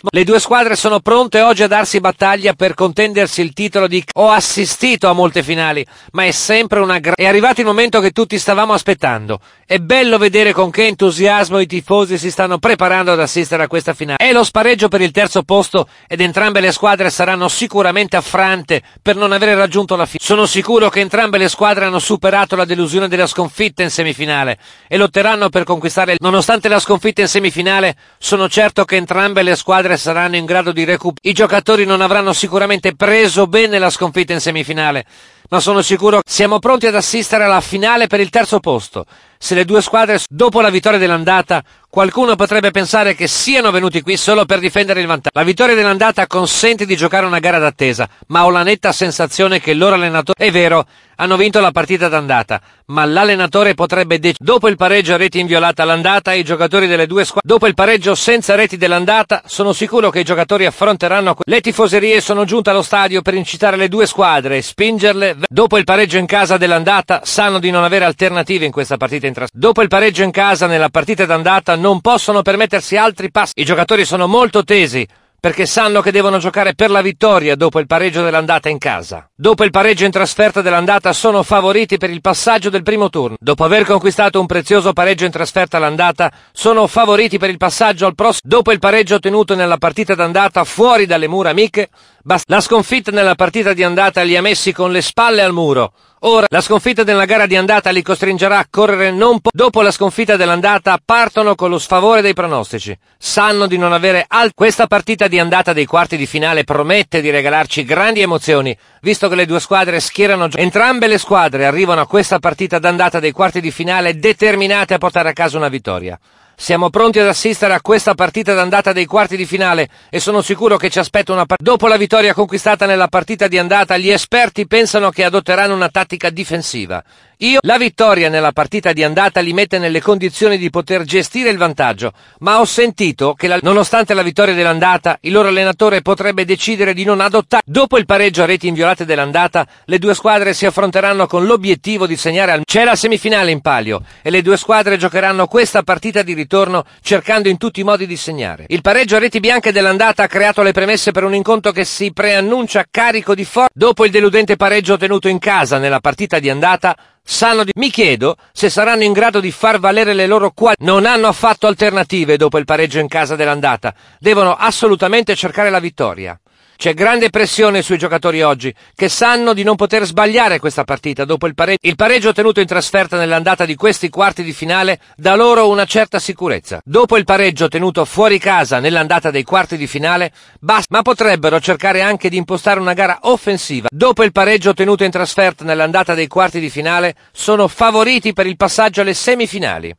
S2: Le due squadre sono pronte oggi a darsi battaglia per contendersi il titolo di Ho assistito a molte finali, ma è sempre una grande. È arrivato il momento che tutti stavamo aspettando. È bello vedere con che entusiasmo i tifosi si stanno preparando ad assistere a questa finale. È lo spareggio per il terzo posto ed entrambe le squadre saranno sicuramente affrante per non avere raggiunto la finale. Sono sicuro che entrambe le squadre hanno superato la delusione della sconfitta in semifinale e lotteranno per conquistare il... nonostante la sconfitta sconfitta in semifinale, sono certo che entrambe le squadre saranno in grado di recuperare. I giocatori non avranno sicuramente preso bene la sconfitta in semifinale, ma sono sicuro che siamo pronti ad assistere alla finale per il terzo posto se le due squadre, dopo la vittoria dell'andata, qualcuno potrebbe pensare che siano venuti qui solo per difendere il vantaggio. La vittoria dell'andata consente di giocare una gara d'attesa, ma ho la netta sensazione che loro allenatore, è vero, hanno vinto la partita d'andata, ma l'allenatore potrebbe decidere, dopo il pareggio a reti inviolata all'andata, i giocatori delle due squadre, dopo il pareggio senza reti dell'andata, sono sicuro che i giocatori affronteranno, le tifoserie sono giunte allo stadio per incitare le due squadre e spingerle, dopo il pareggio in casa dell'andata, sanno di non avere alternative in questa partita centra. Dopo il pareggio in casa nella partita d'andata non possono permettersi altri passi. I giocatori sono molto tesi perché sanno che devono giocare per la vittoria dopo il pareggio dell'andata in casa. Dopo il pareggio in trasferta dell'andata sono favoriti per il passaggio del primo turno. Dopo aver conquistato un prezioso pareggio in trasferta all'andata, sono favoriti per il passaggio al prossimo. Dopo il pareggio ottenuto nella partita d'andata fuori dalle mura amiche, la sconfitta nella partita di andata li ha messi con le spalle al muro Ora la sconfitta della gara di andata li costringerà a correre non po- dopo la sconfitta dell'andata partono con lo sfavore dei pronostici. Sanno di non avere altro. Questa partita di andata dei quarti di finale promette di regalarci grandi emozioni, visto che le due squadre schierano gio- entrambe le squadre arrivano a questa partita d'andata dei quarti di finale determinate a portare a casa una vittoria. Siamo pronti ad assistere a questa partita d'andata dei quarti di finale e sono sicuro che ci aspetta una partita. Dopo la vittoria conquistata nella partita di andata, gli esperti pensano che adotteranno una tattica difensiva io la vittoria nella partita di andata li mette nelle condizioni di poter gestire il vantaggio, ma ho sentito che la, nonostante la vittoria dell'andata, il loro allenatore potrebbe decidere di non adottare. Dopo il pareggio a reti inviolate dell'andata, le due squadre si affronteranno con l'obiettivo di segnare al C'è la semifinale in palio e le due squadre giocheranno questa partita di ritorno cercando in tutti i modi di segnare. Il pareggio a reti bianche dell'andata ha creato le premesse per un incontro che si preannuncia carico di forza. Dopo il deludente pareggio ottenuto in casa nella partita di andata, sanno di... Mi chiedo se saranno in grado di far valere le loro quali... Non hanno affatto alternative dopo il pareggio in casa dell'andata. Devono assolutamente cercare la vittoria. C'è grande pressione sui giocatori oggi, che sanno di non poter sbagliare questa partita dopo il pareggio. Il pareggio ottenuto in trasferta nell'andata di questi quarti di finale dà loro una certa sicurezza. Dopo il pareggio ottenuto fuori casa nell'andata dei quarti di finale, basta, ma potrebbero cercare anche di impostare una gara offensiva. Dopo il pareggio ottenuto in trasferta nell'andata dei quarti di finale, sono favoriti per il passaggio alle semifinali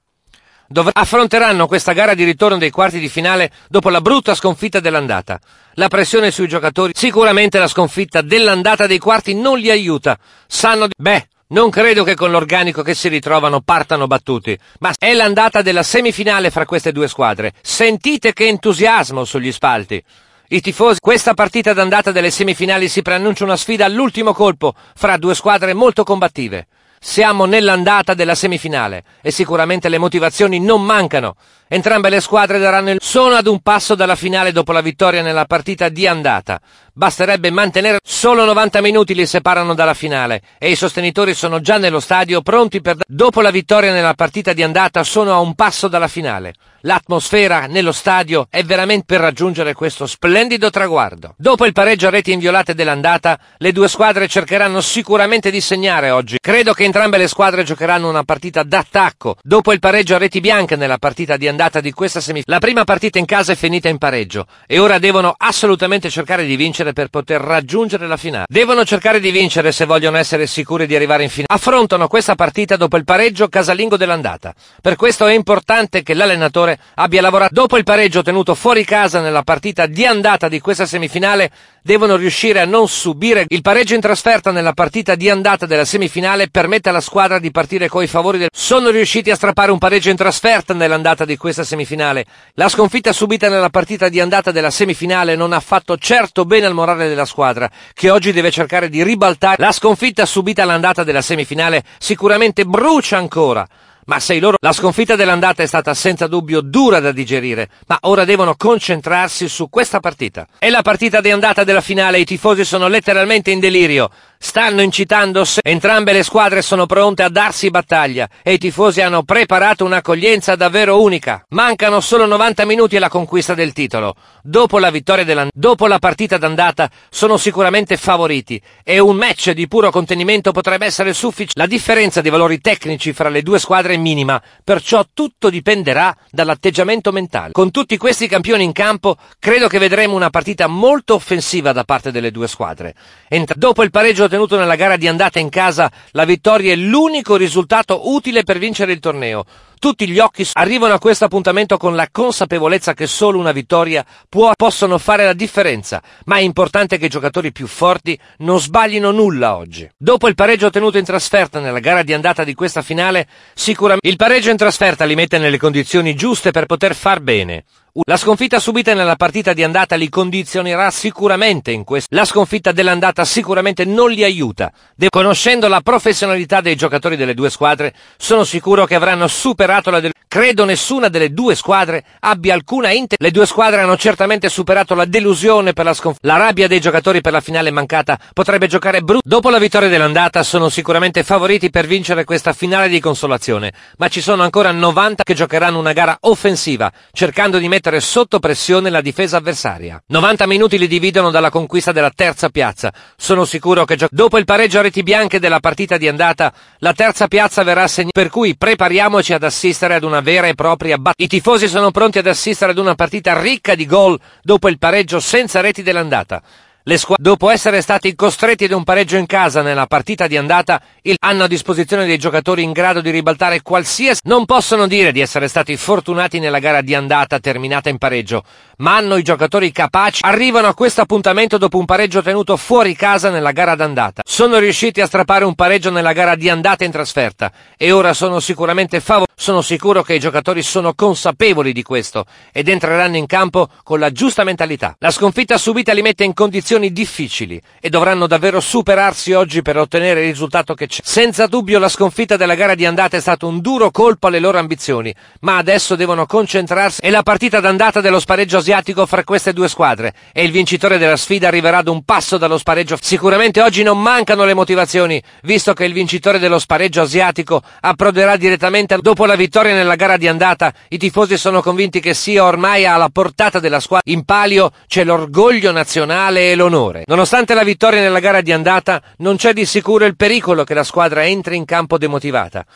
S2: dovr- affronteranno questa gara di ritorno dei quarti di finale dopo la brutta sconfitta dell'andata. La pressione sui giocatori, sicuramente la sconfitta dell'andata dei quarti non li aiuta. Sanno di... Beh, non credo che con l'organico che si ritrovano partano battuti, ma è l'andata della semifinale fra queste due squadre. Sentite che entusiasmo sugli spalti. I tifosi, questa partita d'andata delle semifinali si preannuncia una sfida all'ultimo colpo fra due squadre molto combattive. Siamo nell'andata della semifinale e sicuramente le motivazioni non mancano Entrambe le squadre daranno il sono ad un passo dalla finale dopo la vittoria nella partita di andata. Basterebbe mantenere solo 90 minuti li separano dalla finale e i sostenitori sono già nello stadio pronti per dopo la vittoria nella partita di andata sono a un passo dalla finale. L'atmosfera nello stadio è veramente per raggiungere questo splendido traguardo. Dopo il pareggio a reti inviolate dell'andata, le due squadre cercheranno sicuramente di segnare oggi. Credo che entrambe le squadre giocheranno una partita d'attacco. Dopo il pareggio a reti bianche nella partita di andata andata di questa semifinale. La prima partita in casa è finita in pareggio e ora devono assolutamente cercare di vincere per poter raggiungere la finale. Devono cercare di vincere se vogliono essere sicuri di arrivare in finale. Affrontano questa partita dopo il pareggio casalingo dell'andata. Per questo è importante che l'allenatore abbia lavorato dopo il pareggio tenuto fuori casa nella partita di andata di questa semifinale devono riuscire a non subire. Il pareggio in trasferta nella partita di andata della semifinale permette alla squadra di partire coi favori del... Sono riusciti a strappare un pareggio in trasferta nell'andata di questa semifinale. La sconfitta subita nella partita di andata della semifinale non ha fatto certo bene al morale della squadra, che oggi deve cercare di ribaltare. La sconfitta subita all'andata della semifinale sicuramente brucia ancora ma sei loro. La sconfitta dell'andata è stata senza dubbio dura da digerire, ma ora devono concentrarsi su questa partita. È la partita di andata della finale, i tifosi sono letteralmente in delirio stanno incitando se Entrambe le squadre sono pronte a darsi battaglia e i tifosi hanno preparato un'accoglienza davvero unica. Mancano solo 90 minuti alla conquista del titolo. Dopo la, vittoria dopo la partita d'andata sono sicuramente favoriti e un match di puro contenimento potrebbe essere sufficiente. La differenza di valori tecnici fra le due squadre è minima, perciò tutto dipenderà dall'atteggiamento mentale. Con tutti questi campioni in campo, credo che vedremo una partita molto offensiva da parte delle due squadre. Entra dopo il pareggio ottenuto nella gara di andata in casa, la vittoria è l'unico risultato utile per vincere il torneo. Tutti gli occhi arrivano a questo appuntamento con la consapevolezza che solo una vittoria può, possono fare la differenza, ma è importante che i giocatori più forti non sbaglino nulla oggi. Dopo il pareggio ottenuto in trasferta nella gara di andata di questa finale, sicuramente il pareggio in trasferta li mette nelle condizioni giuste per poter far bene. La sconfitta subita nella partita di andata li condizionerà sicuramente in questo. La sconfitta dell'andata sicuramente non li aiuta. De- conoscendo la professionalità dei giocatori delle due squadre, sono sicuro che avranno superato la del... Credo nessuna delle due squadre abbia alcuna inter... Le due squadre hanno certamente superato la delusione per la sconfitta. La rabbia dei giocatori per la finale mancata potrebbe giocare brutto. Dopo la vittoria dell'andata sono sicuramente favoriti per vincere questa finale di consolazione, ma ci sono ancora 90 che giocheranno una gara offensiva, cercando di mettere mettere sotto pressione la difesa avversaria. 90 minuti li dividono dalla conquista della terza piazza. Sono sicuro che dopo il pareggio a reti bianche della partita di andata, la terza piazza verrà assegnata, per cui prepariamoci ad assistere ad una vera e propria battaglia. I tifosi sono pronti ad assistere ad una partita ricca di gol dopo il pareggio senza reti dell'andata. Le squadre, dopo essere stati costretti ad un pareggio in casa nella partita di andata, il... hanno a disposizione dei giocatori in grado di ribaltare qualsiasi... Non possono dire di essere stati fortunati nella gara di andata terminata in pareggio, ma hanno i giocatori capaci, arrivano a questo appuntamento dopo un pareggio tenuto fuori casa nella gara d'andata. Sono riusciti a strappare un pareggio nella gara di andata in trasferta e ora sono sicuramente favorevoli. Sono sicuro che i giocatori sono consapevoli di questo ed entreranno in campo con la giusta mentalità. La sconfitta subita li mette in condizioni difficili e dovranno davvero superarsi oggi per ottenere il risultato che c'è. Senza dubbio la sconfitta della gara di andata è stato un duro colpo alle loro ambizioni, ma adesso devono concentrarsi e la partita d'andata dello spareggio a asiatico fra queste due squadre e il vincitore della sfida arriverà ad un passo dallo spareggio. Sicuramente oggi non mancano le motivazioni, visto che il vincitore dello spareggio asiatico approderà direttamente dopo la vittoria nella gara di andata. I tifosi sono convinti che sia ormai alla portata della squadra. In palio c'è l'orgoglio nazionale e l'onore. Nonostante la vittoria nella gara di andata, non c'è di sicuro il pericolo che la squadra entri in campo demotivata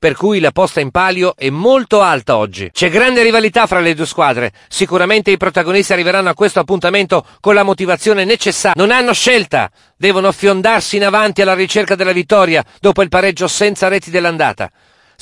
S2: per cui la posta in palio è molto alta oggi. C'è grande rivalità fra le due squadre, sicuramente i protagonisti arriveranno a questo appuntamento con la motivazione necessaria, non hanno scelta, devono fiondarsi in avanti alla ricerca della vittoria dopo il pareggio senza reti dell'andata.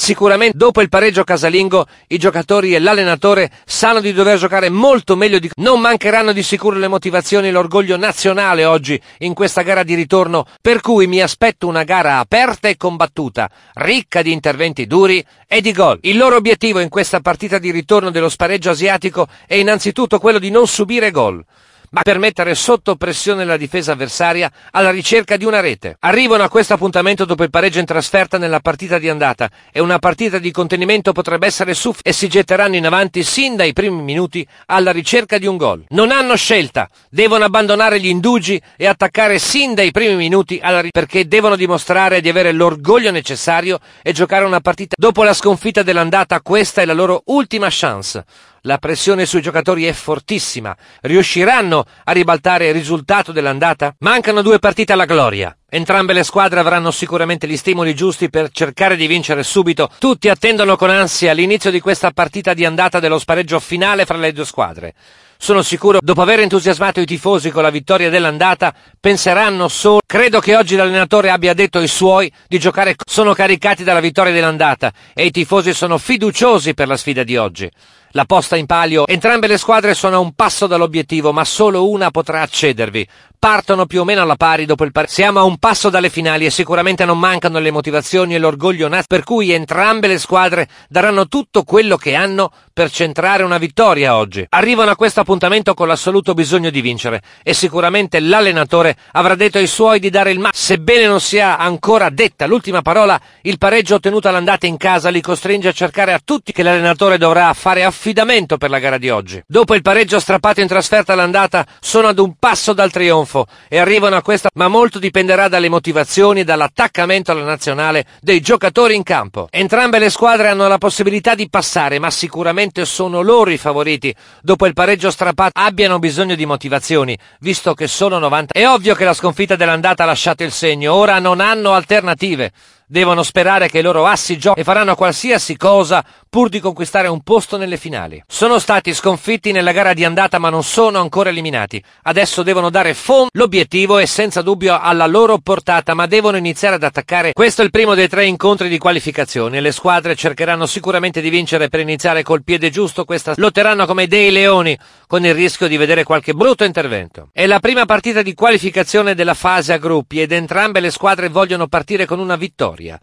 S2: Sicuramente dopo il pareggio casalingo i giocatori e l'allenatore sanno di dover giocare molto meglio di... Non mancheranno di sicuro le motivazioni e l'orgoglio nazionale oggi in questa gara di ritorno, per cui mi aspetto una gara aperta e combattuta, ricca di interventi duri e di gol. Il loro obiettivo in questa partita di ritorno dello spareggio asiatico è innanzitutto quello di non subire gol ma per mettere sotto pressione la difesa avversaria alla ricerca di una rete. Arrivano a questo appuntamento dopo il pareggio in trasferta nella partita di andata e una partita di contenimento potrebbe essere sufficiente e si getteranno in avanti sin dai primi minuti alla ricerca di un gol. Non hanno scelta, devono abbandonare gli indugi e attaccare sin dai primi minuti alla ri- perché devono dimostrare di avere l'orgoglio necessario e giocare una partita dopo la sconfitta dell'andata questa è la loro ultima chance. La pressione sui giocatori è fortissima. Riusciranno a ribaltare il risultato dell'andata? Mancano due partite alla gloria. Entrambe le squadre avranno sicuramente gli stimoli giusti per cercare di vincere subito. Tutti attendono con ansia l'inizio di questa partita di andata dello spareggio finale fra le due squadre. Sono sicuro, dopo aver entusiasmato i tifosi con la vittoria dell'andata, penseranno solo. Credo che oggi l'allenatore abbia detto ai suoi di giocare. Sono caricati dalla vittoria dell'andata e i tifosi sono fiduciosi per la sfida di oggi. La posta in palio, entrambe le squadre sono a un passo dall'obiettivo, ma solo una potrà accedervi. Partono più o meno alla pari dopo il pari. Siamo a un passo dalle finali e sicuramente non mancano le motivazioni e l'orgoglio nazionale, per cui entrambe le squadre daranno tutto quello che hanno per centrare una vittoria oggi. Arrivano a questo appuntamento con l'assoluto bisogno di vincere e sicuramente l'allenatore avrà detto ai suoi di dare il massimo. Sebbene non sia ancora detta l'ultima parola, il pareggio ottenuto all'andata in casa li costringe a cercare a tutti che l'allenatore dovrà fare affare affidamento per la gara di oggi. Dopo il pareggio strappato in trasferta all'andata, sono ad un passo dal trionfo e arrivano a questa, ma molto dipenderà dalle motivazioni e dall'attaccamento alla nazionale dei giocatori in campo. Entrambe le squadre hanno la possibilità di passare, ma sicuramente sono loro i favoriti. Dopo il pareggio strappato abbiano bisogno di motivazioni, visto che sono 90. È ovvio che la sconfitta dell'andata ha lasciato il segno, ora non hanno alternative devono sperare che i loro assi giochino e faranno qualsiasi cosa pur di conquistare un posto nelle finali. Sono stati sconfitti nella gara di andata ma non sono ancora eliminati. Adesso devono dare fondo. L'obiettivo è senza dubbio alla loro portata ma devono iniziare ad attaccare. Questo è il primo dei tre incontri di qualificazione. Le squadre cercheranno sicuramente di vincere per iniziare col piede giusto questa. Lotteranno come dei leoni con il rischio di vedere qualche brutto intervento. È la prima partita di qualificazione della fase a gruppi ed entrambe le squadre vogliono partire con una vittoria. ya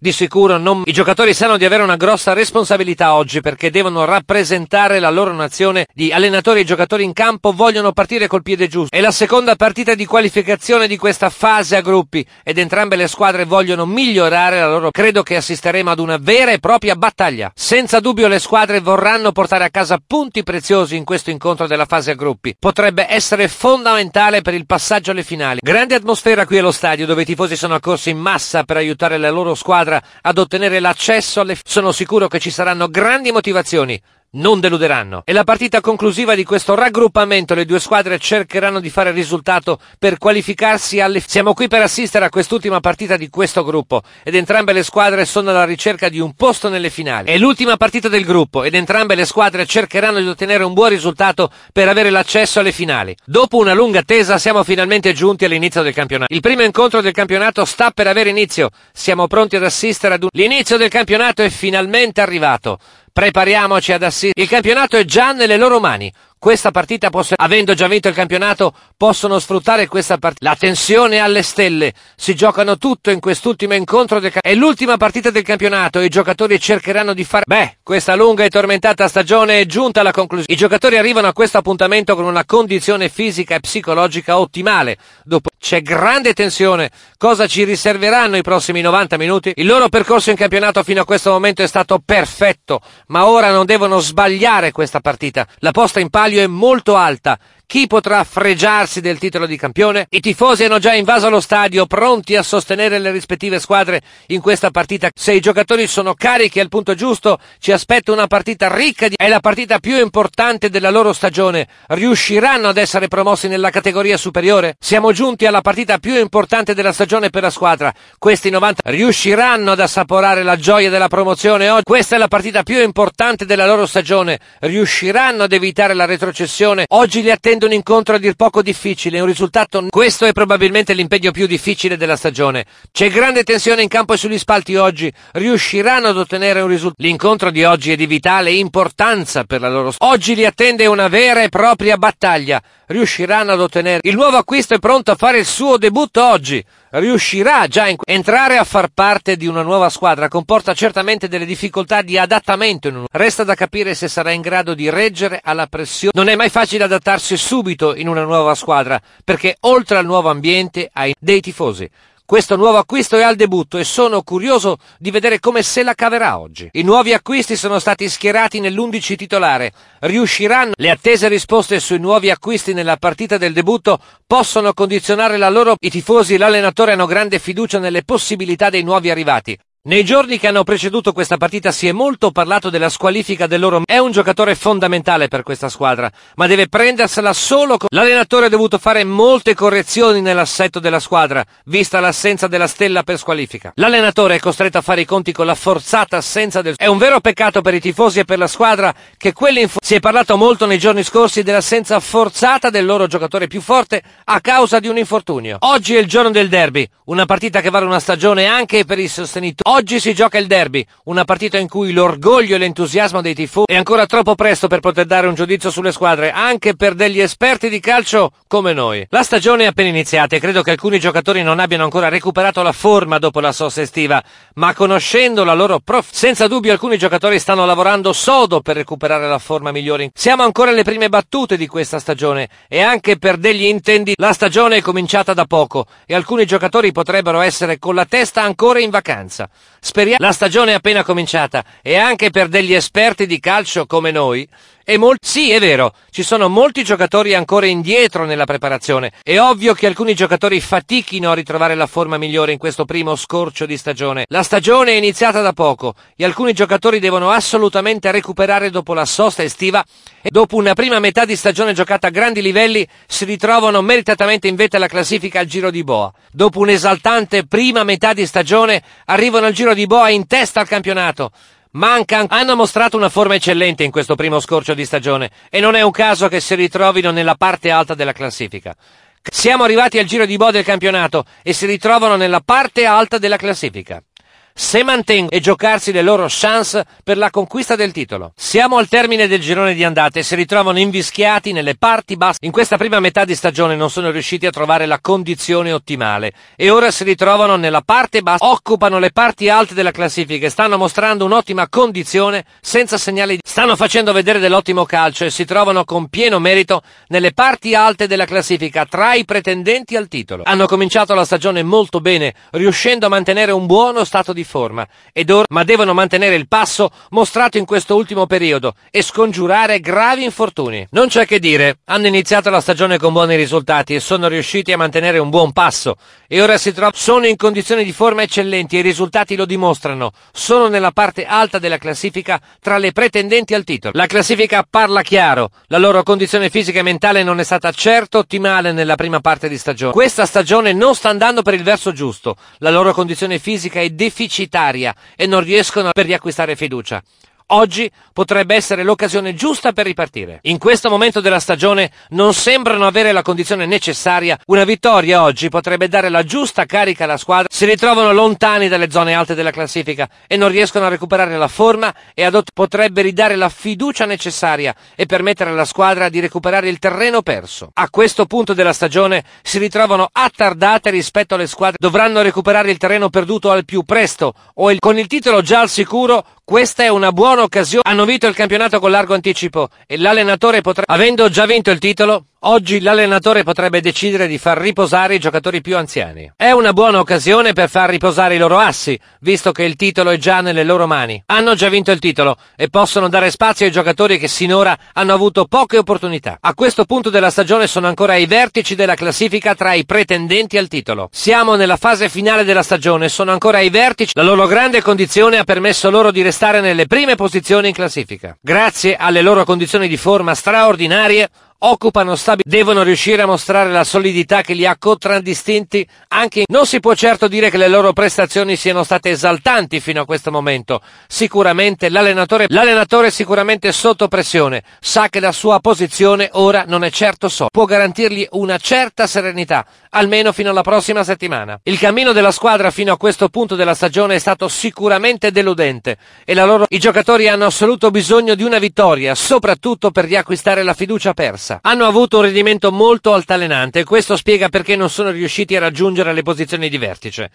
S2: di sicuro non... I giocatori sanno di avere una grossa responsabilità oggi perché devono rappresentare la loro nazione di allenatori e giocatori in campo vogliono partire col piede giusto. È la seconda partita di qualificazione di questa fase a gruppi ed entrambe le squadre vogliono migliorare la loro. Credo che assisteremo ad una vera e propria battaglia. Senza dubbio le squadre vorranno portare a casa punti preziosi in questo incontro della fase a gruppi. Potrebbe essere fondamentale per il passaggio alle finali. Grande atmosfera qui allo stadio dove i tifosi sono accorsi in massa per aiutare la loro squadra squadra ad ottenere l'accesso alle... Sono sicuro che ci saranno grandi motivazioni non deluderanno. È la partita conclusiva di questo raggruppamento. Le due squadre cercheranno di fare risultato per qualificarsi alle... Siamo qui per assistere a quest'ultima partita di questo gruppo ed entrambe le squadre sono alla ricerca di un posto nelle finali. È l'ultima partita del gruppo ed entrambe le squadre cercheranno di ottenere un buon risultato per avere l'accesso alle finali. Dopo una lunga attesa siamo finalmente giunti all'inizio del campionato. Il primo incontro del campionato sta per avere inizio. Siamo pronti ad assistere ad un... L'inizio del campionato è finalmente arrivato. Prepariamoci ad Assisi. Il campionato è già nelle loro mani. Questa partita, posso, avendo già vinto il campionato, possono sfruttare questa partita. La tensione alle stelle. Si giocano tutto in quest'ultimo incontro. Del, è l'ultima partita del campionato. I giocatori cercheranno di fare. Beh, questa lunga e tormentata stagione è giunta alla conclusione. I giocatori arrivano a questo appuntamento con una condizione fisica e psicologica ottimale. Dopo c'è grande tensione. Cosa ci riserveranno i prossimi 90 minuti? Il loro percorso in campionato fino a questo momento è stato perfetto, ma ora non devono sbagliare questa partita. La posta in palio è molto alta chi potrà fregiarsi del titolo di campione? I tifosi hanno già invaso lo stadio, pronti a sostenere le rispettive squadre in questa partita. Se i giocatori sono carichi al punto giusto, ci aspetta una partita ricca di... È la partita più importante della loro stagione. Riusciranno ad essere promossi nella categoria superiore? Siamo giunti alla partita più importante della stagione per la squadra. Questi 90 riusciranno ad assaporare la gioia della promozione oggi? Questa è la partita più importante della loro stagione. Riusciranno ad evitare la retrocessione? Oggi li attendiamo essendo un incontro a dir poco difficile, un risultato, questo è probabilmente l'impegno più difficile della stagione. C'è grande tensione in campo e sugli spalti oggi. Riusciranno ad ottenere un risultato? L'incontro di oggi è di vitale importanza per la loro squadra. Oggi li attende una vera e propria battaglia. Riusciranno ad ottenere? Il nuovo acquisto è pronto a fare il suo debutto oggi riuscirà già in... entrare a far parte di una nuova squadra comporta certamente delle difficoltà di adattamento. in Un... Resta da capire se sarà in grado di reggere alla pressione. Non è mai facile adattarsi subito in una nuova squadra perché oltre al nuovo ambiente hai dei tifosi. Questo nuovo acquisto è al debutto e sono curioso di vedere come se la caverà oggi. I nuovi acquisti sono stati schierati nell'undici titolare. Riusciranno le attese risposte sui nuovi acquisti nella partita del debutto possono condizionare la loro. I tifosi e l'allenatore hanno grande fiducia nelle possibilità dei nuovi arrivati. Nei giorni che hanno preceduto questa partita si è molto parlato della squalifica del loro. È un giocatore fondamentale per questa squadra, ma deve prendersela solo con. L'allenatore ha dovuto fare molte correzioni nell'assetto della squadra, vista l'assenza della stella per squalifica. L'allenatore è costretto a fare i conti con la forzata assenza del. È un vero peccato per i tifosi e per la squadra che quell'info... Si è parlato molto nei giorni scorsi dell'assenza forzata del loro giocatore più forte a causa di un infortunio. Oggi è il giorno del derby, una partita che vale una stagione anche per i sostenitori. Oggi si gioca il derby, una partita in cui l'orgoglio e l'entusiasmo dei tifosi è ancora troppo presto per poter dare un giudizio sulle squadre, anche per degli esperti di calcio come noi. La stagione è appena iniziata e credo che alcuni giocatori non abbiano ancora recuperato la forma dopo la sosta estiva, ma conoscendo la loro prof, senza dubbio alcuni giocatori stanno lavorando sodo per recuperare la forma migliore. Siamo ancora alle prime battute di questa stagione e anche per degli intendi la stagione è cominciata da poco e alcuni giocatori potrebbero essere con la testa ancora in vacanza. Speriamo la stagione è appena cominciata e anche per degli esperti di calcio come noi e molti, sì, è vero, ci sono molti giocatori ancora indietro nella preparazione. È ovvio che alcuni giocatori fatichino a ritrovare la forma migliore in questo primo scorcio di stagione. La stagione è iniziata da poco e alcuni giocatori devono assolutamente recuperare dopo la sosta estiva e dopo una prima metà di stagione giocata a grandi livelli si ritrovano meritatamente in vetta alla classifica al Giro di Boa. Dopo un'esaltante prima metà di stagione arrivano al Giro di Boa in testa al campionato Mancan hanno mostrato una forma eccellente in questo primo scorcio di stagione e non è un caso che si ritrovino nella parte alta della classifica. Siamo arrivati al giro di boh del campionato e si ritrovano nella parte alta della classifica se mantengono e giocarsi le loro chance per la conquista del titolo. Siamo al termine del girone di andata e si ritrovano invischiati nelle parti basse. In questa prima metà di stagione non sono riusciti a trovare la condizione ottimale e ora si ritrovano nella parte bassa, occupano le parti alte della classifica e stanno mostrando un'ottima condizione senza segnali di... Stanno facendo vedere dell'ottimo calcio e si trovano con pieno merito nelle parti alte della classifica tra i pretendenti al titolo. Hanno cominciato la stagione molto bene, riuscendo a mantenere un buono stato di forma ed ora ma devono mantenere il passo mostrato in questo ultimo periodo e scongiurare gravi infortuni. Non c'è che dire, hanno iniziato la stagione con buoni risultati e sono riusciti a mantenere un buon passo e ora si trovano sono in condizioni di forma eccellenti e i risultati lo dimostrano. Sono nella parte alta della classifica tra le pretendenti al titolo. La classifica parla chiaro, la loro condizione fisica e mentale non è stata certo ottimale nella prima parte di stagione. Questa stagione non sta andando per il verso giusto. La loro condizione fisica è deficiente deficitaria e non riescono per riacquistare fiducia. Oggi potrebbe essere l'occasione giusta per ripartire. In questo momento della stagione non sembrano avere la condizione necessaria. Una vittoria oggi potrebbe dare la giusta carica alla squadra. Si ritrovano lontani dalle zone alte della classifica e non riescono a recuperare la forma e adott- potrebbe ridare la fiducia necessaria e permettere alla squadra di recuperare il terreno perso. A questo punto della stagione si ritrovano attardate rispetto alle squadre. Dovranno recuperare il terreno perduto al più presto o il- con il titolo già al sicuro questa è una buona occasione. Hanno vinto il campionato con largo anticipo e l'allenatore potrebbe, avendo già vinto il titolo, oggi l'allenatore potrebbe decidere di far riposare i giocatori più anziani. È una buona occasione per far riposare i loro assi, visto che il titolo è già nelle loro mani. Hanno già vinto il titolo e possono dare spazio ai giocatori che sinora hanno avuto poche opportunità. A questo punto della stagione sono ancora ai vertici della classifica tra i pretendenti al titolo. Siamo nella fase finale della stagione, sono ancora ai vertici. La loro grande condizione ha permesso loro di restare restare nelle prime posizioni in classifica. Grazie alle loro condizioni di forma straordinarie, occupano stabili, devono riuscire a mostrare la solidità che li ha contraddistinti anche in... Non si può certo dire che le loro prestazioni siano state esaltanti fino a questo momento. Sicuramente l'allenatore, l'allenatore è sicuramente sotto pressione, sa che la sua posizione ora non è certo so. Può garantirgli una certa serenità, almeno fino alla prossima settimana. Il cammino della squadra fino a questo punto della stagione è stato sicuramente deludente e la loro... i giocatori hanno assoluto bisogno di una vittoria, soprattutto per riacquistare la fiducia persa bassa. Hanno avuto un rendimento molto altalenante e questo spiega perché non sono riusciti a raggiungere le posizioni di vertice.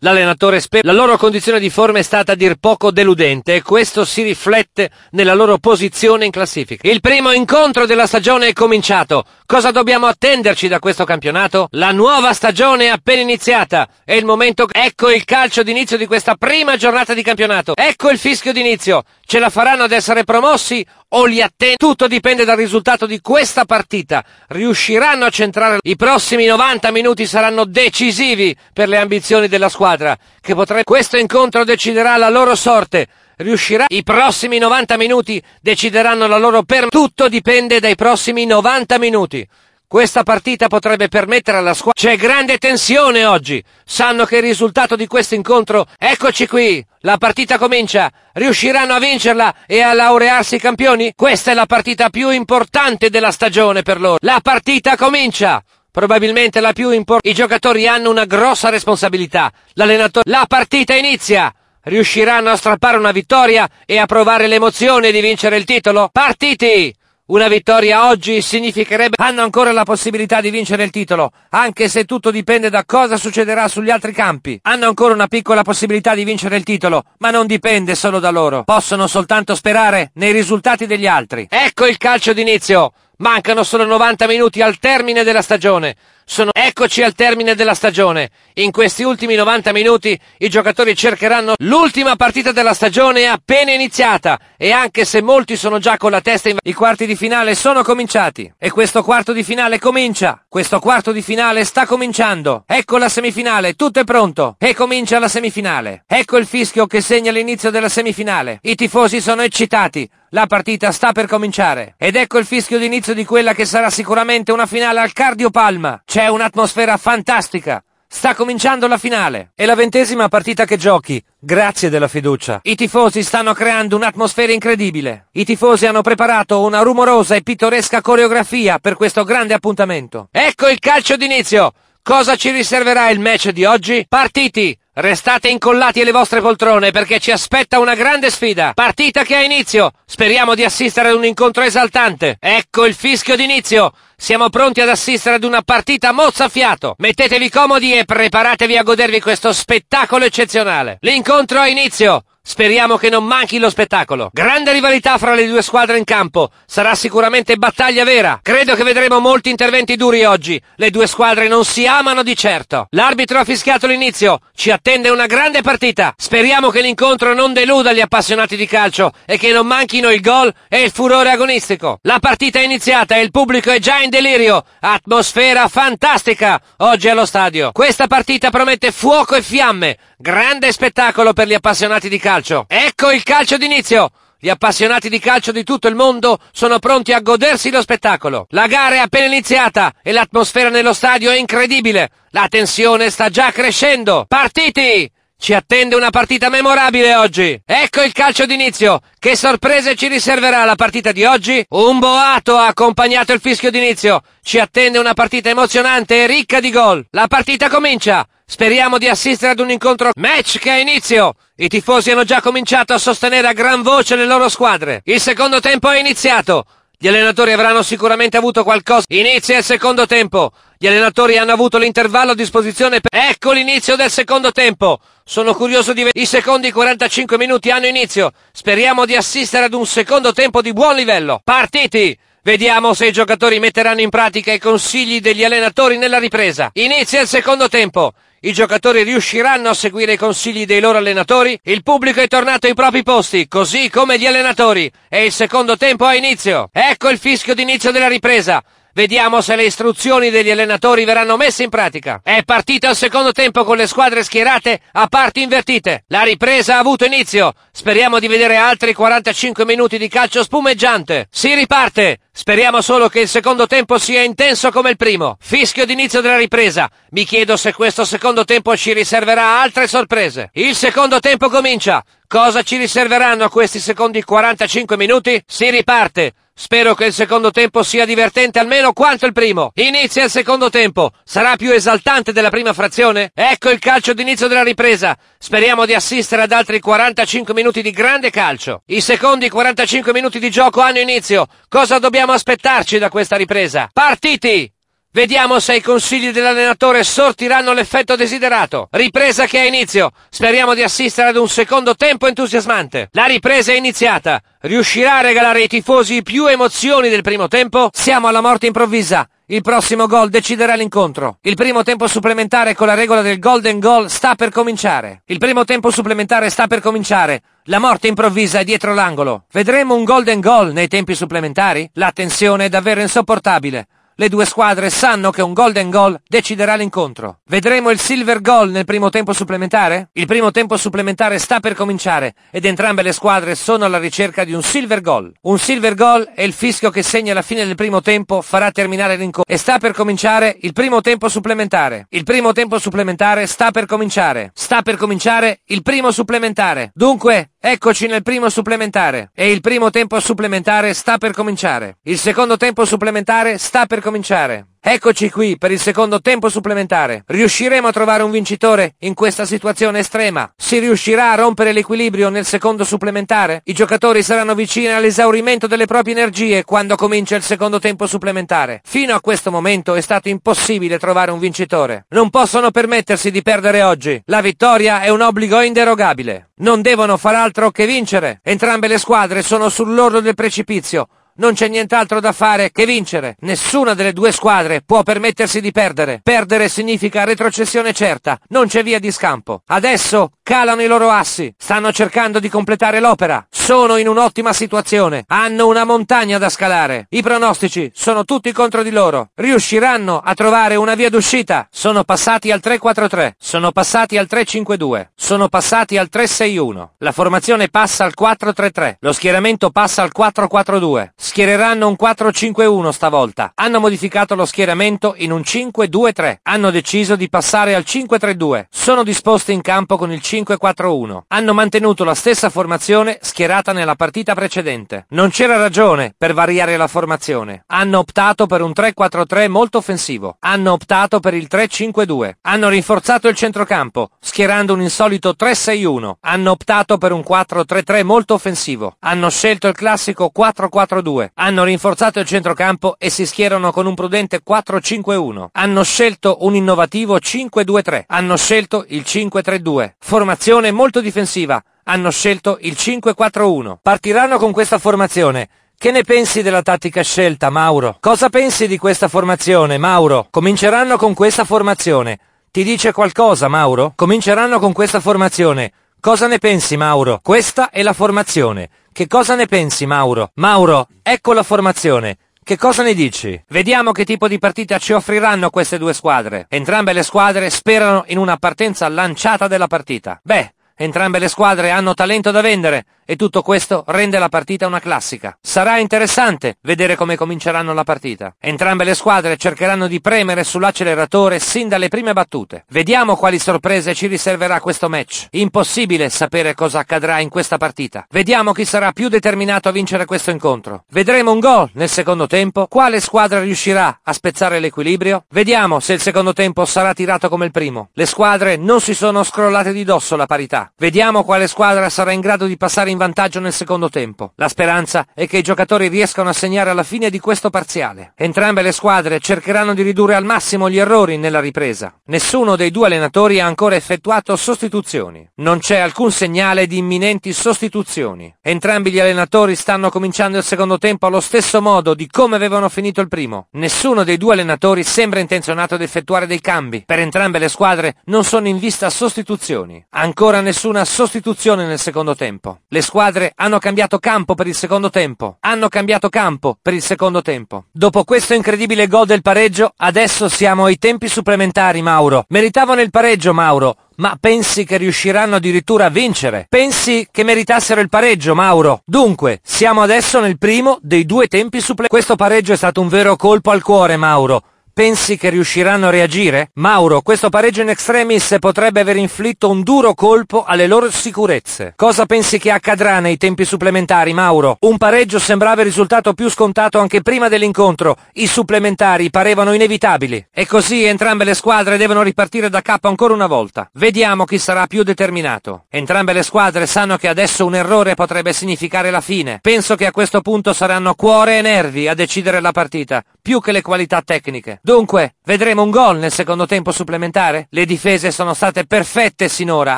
S2: L'allenatore spera la loro condizione di forma è stata a dir poco deludente e questo si riflette nella loro posizione in classifica. Il primo incontro della stagione è cominciato Cosa dobbiamo attenderci da questo campionato? La nuova stagione è appena iniziata. È il momento. Ecco il calcio d'inizio di questa prima giornata di campionato. Ecco il fischio d'inizio. Ce la faranno ad essere promossi o li attende? Tutto dipende dal risultato di questa partita. Riusciranno a centrare. I prossimi 90 minuti saranno decisivi per le ambizioni della squadra che potrebbe... Questo incontro deciderà la loro sorte. Riuscirà? I prossimi 90 minuti decideranno la loro per... Tutto dipende dai prossimi 90 minuti. Questa partita potrebbe permettere alla squadra... C'è grande tensione oggi. Sanno che il risultato di questo incontro... Eccoci qui. La partita comincia. Riusciranno a vincerla e a laurearsi campioni? Questa è la partita più importante della stagione per loro. La partita comincia probabilmente la più importante. I giocatori hanno una grossa responsabilità. L'allenatore. La partita inizia! Riusciranno a strappare una vittoria e a provare l'emozione di vincere il titolo? Partiti! Una vittoria oggi significherebbe hanno ancora la possibilità di vincere il titolo, anche se tutto dipende da cosa succederà sugli altri campi. Hanno ancora una piccola possibilità di vincere il titolo, ma non dipende solo da loro. Possono soltanto sperare nei risultati degli altri. Ecco il calcio d'inizio. Mancano solo 90 minuti al termine della stagione. Sono... Eccoci al termine della stagione. In questi ultimi 90 minuti i giocatori cercheranno l'ultima partita della stagione appena iniziata e anche se molti sono già con la testa in... I quarti di finale sono cominciati e questo quarto di finale comincia. Questo quarto di finale sta cominciando. Ecco la semifinale, tutto è pronto e comincia la semifinale. Ecco il fischio che segna l'inizio della semifinale. I tifosi sono eccitati. La partita sta per cominciare ed ecco il fischio d'inizio di quella che sarà sicuramente una finale al Cardio Palma. C'è un'atmosfera fantastica. Sta cominciando la finale. È la ventesima partita che giochi. Grazie della fiducia. I tifosi stanno creando un'atmosfera incredibile. I tifosi hanno preparato una rumorosa e pittoresca coreografia per questo grande appuntamento. Ecco il calcio d'inizio. Cosa ci riserverà il match di oggi? Partiti! Restate incollati alle vostre poltrone perché ci aspetta una grande sfida. Partita che ha inizio. Speriamo di assistere ad un incontro esaltante. Ecco il fischio d'inizio. Siamo pronti ad assistere ad una partita mozzafiato. Mettetevi comodi e preparatevi a godervi questo spettacolo eccezionale. L'incontro ha inizio. Speriamo che non manchi lo spettacolo. Grande rivalità fra le due squadre in campo. Sarà sicuramente battaglia vera. Credo che vedremo molti interventi duri oggi. Le due squadre non si amano di certo. L'arbitro ha fischiato l'inizio. Ci attende una grande partita. Speriamo che l'incontro non deluda gli appassionati di calcio e che non manchino il gol e il furore agonistico. La partita è iniziata e il pubblico è già in delirio. Atmosfera fantastica oggi allo stadio. Questa partita promette fuoco e fiamme. Grande spettacolo per gli appassionati di calcio calcio. Ecco il calcio d'inizio! Gli appassionati di calcio di tutto il mondo sono pronti a godersi lo spettacolo. La gara è appena iniziata e l'atmosfera nello stadio è incredibile. La tensione sta già crescendo. Partiti! Ci attende una partita memorabile oggi. Ecco il calcio d'inizio. Che sorprese ci riserverà la partita di oggi? Un boato ha accompagnato il fischio d'inizio. Ci attende una partita emozionante e ricca di gol. La partita comincia. Speriamo di assistere ad un incontro match che ha inizio. I tifosi hanno già cominciato a sostenere a gran voce le loro squadre. Il secondo tempo è iniziato. Gli allenatori avranno sicuramente avuto qualcosa. Inizia il secondo tempo. Gli allenatori hanno avuto l'intervallo a disposizione per... Ecco l'inizio del secondo tempo. Sono curioso di vedere... I secondi 45 minuti hanno inizio. Speriamo di assistere ad un secondo tempo di buon livello. Partiti! Vediamo se i giocatori metteranno in pratica i consigli degli allenatori nella ripresa. Inizia il secondo tempo i giocatori riusciranno a seguire i consigli dei loro allenatori, il pubblico è tornato ai propri posti, così come gli allenatori, e il secondo tempo ha inizio. Ecco il fischio d'inizio della ripresa. Vediamo se le istruzioni degli allenatori verranno messe in pratica. È partita il secondo tempo con le squadre schierate a parti invertite. La ripresa ha avuto inizio. Speriamo di vedere altri 45 minuti di calcio spumeggiante. Si riparte. Speriamo solo che il secondo tempo sia intenso come il primo. Fischio d'inizio della ripresa. Mi chiedo se questo secondo tempo ci riserverà altre sorprese. Il secondo tempo comincia. Cosa ci riserveranno questi secondi 45 minuti? Si riparte. Spero che il secondo tempo sia divertente almeno quanto il primo. Inizia il secondo tempo. Sarà più esaltante della prima frazione? Ecco il calcio d'inizio della ripresa. Speriamo di assistere ad altri 45 minuti di grande calcio. I secondi 45 minuti di gioco hanno inizio. Cosa dobbiamo aspettarci da questa ripresa? Partiti! Vediamo se i consigli dell'allenatore sortiranno l'effetto desiderato. Ripresa che ha inizio. Speriamo di assistere ad un secondo tempo entusiasmante. La ripresa è iniziata. Riuscirà a regalare ai tifosi più emozioni del primo tempo? Siamo alla morte improvvisa. Il prossimo gol deciderà l'incontro. Il primo tempo supplementare con la regola del golden goal sta per cominciare. Il primo tempo supplementare sta per cominciare. La morte improvvisa è dietro l'angolo. Vedremo un golden goal nei tempi supplementari? La tensione è davvero insopportabile. Le due squadre sanno che un golden goal deciderà l'incontro. Vedremo il silver goal nel primo tempo supplementare? Il primo tempo supplementare sta per cominciare ed entrambe le squadre sono alla ricerca di un silver goal. Un silver goal è il fischio che segna la fine del primo tempo farà terminare l'incontro e sta per cominciare il primo tempo supplementare. Il primo tempo supplementare sta per cominciare. Sta per cominciare il primo supplementare. Dunque, Eccoci nel primo supplementare e il primo tempo supplementare sta per cominciare. Il secondo tempo supplementare sta per cominciare cominciare. Eccoci qui per il secondo tempo supplementare. Riusciremo a trovare un vincitore in questa situazione estrema? Si riuscirà a rompere l'equilibrio nel secondo supplementare? I giocatori saranno vicini all'esaurimento delle proprie energie quando comincia il secondo tempo supplementare. Fino a questo momento è stato impossibile trovare un vincitore. Non possono permettersi di perdere oggi. La vittoria è un obbligo inderogabile. Non devono far altro che vincere. Entrambe le squadre sono sull'orlo del precipizio non c'è nient'altro da fare che vincere. Nessuna delle due squadre può permettersi di perdere. Perdere significa retrocessione certa. Non c'è via di scampo. Adesso calano i loro assi. Stanno cercando di completare l'opera. Sono in un'ottima situazione. Hanno una montagna da scalare. I pronostici sono tutti contro di loro. Riusciranno a trovare una via d'uscita. Sono passati al 3-4-3. Sono passati al 3-5-2. Sono passati al 3-6-1. La formazione passa al 4-3-3. Lo schieramento passa al 4-4-2. Schiereranno un 4-5-1 stavolta. Hanno modificato lo schieramento in un 5-2-3. Hanno deciso di passare al 5-3-2. Sono disposti in campo con il 5-4-1. Hanno mantenuto la stessa formazione schierata nella partita precedente. Non c'era ragione per variare la formazione. Hanno optato per un 3-4-3 molto offensivo. Hanno optato per il 3-5-2. Hanno rinforzato il centrocampo, schierando un insolito 3-6-1. Hanno optato per un 4-3-3 molto offensivo. Hanno scelto il classico 4-4-2 4 Hanno rinforzato il centrocampo e si schierano con un prudente 4-5-1. Hanno scelto un innovativo 5-2-3. Hanno scelto il 5-3-2. Formazione molto difensiva. Hanno scelto il 5-4-1. Partiranno con questa formazione. Che ne pensi della tattica scelta, Mauro? Cosa pensi di questa formazione, Mauro? Cominceranno con questa formazione. Ti dice qualcosa, Mauro? Cominceranno con questa formazione. Cosa ne pensi, Mauro? Questa è la formazione. Che cosa ne pensi, Mauro? Mauro, ecco la formazione. Che cosa ne dici? Vediamo che tipo di partita ci offriranno queste due squadre. Entrambe le squadre sperano in una partenza lanciata della partita. Beh, entrambe le squadre hanno talento da vendere e tutto questo rende la partita una classica. Sarà interessante vedere come cominceranno la partita. Entrambe le squadre cercheranno di premere sull'acceleratore sin dalle prime battute. Vediamo quali sorprese ci riserverà questo match. Impossibile sapere cosa accadrà in questa partita. Vediamo chi sarà più determinato a vincere questo incontro. Vedremo un gol nel secondo tempo. Quale squadra riuscirà a spezzare l'equilibrio? Vediamo se il secondo tempo sarà tirato come il primo. Le squadre non si sono scrollate di dosso la parità. Vediamo quale squadra sarà in grado di passare in in vantaggio nel secondo tempo. La speranza è che i giocatori riescano a segnare alla fine di questo parziale. Entrambe le squadre cercheranno di ridurre al massimo gli errori nella ripresa. Nessuno dei due allenatori ha ancora effettuato sostituzioni. Non c'è alcun segnale di imminenti sostituzioni. Entrambi gli allenatori stanno cominciando il secondo tempo allo stesso modo di come avevano finito il primo. Nessuno dei due allenatori sembra intenzionato ad effettuare dei cambi. Per entrambe le squadre non sono in vista sostituzioni. Ancora nessuna sostituzione nel secondo tempo. Le squadre hanno cambiato campo per il secondo tempo. Hanno cambiato campo per il secondo tempo. Dopo questo incredibile gol del pareggio, adesso siamo ai tempi supplementari, Mauro. Meritavano il pareggio, Mauro. Ma pensi che riusciranno addirittura a vincere? Pensi che meritassero il pareggio, Mauro? Dunque, siamo adesso nel primo dei due tempi supplementari. Questo pareggio è stato un vero colpo al cuore, Mauro. Pensi che riusciranno a reagire? Mauro, questo pareggio in extremis potrebbe aver inflitto un duro colpo alle loro sicurezze. Cosa pensi che accadrà nei tempi supplementari, Mauro? Un pareggio sembrava il risultato più scontato anche prima dell'incontro. I supplementari parevano inevitabili. E così entrambe le squadre devono ripartire da capo ancora una volta. Vediamo chi sarà più determinato. Entrambe le squadre sanno che adesso un errore potrebbe significare la fine. Penso che a questo punto saranno cuore e nervi a decidere la partita, più che le qualità tecniche. Dunque, vedremo un gol nel secondo tempo supplementare? Le difese sono state perfette sinora,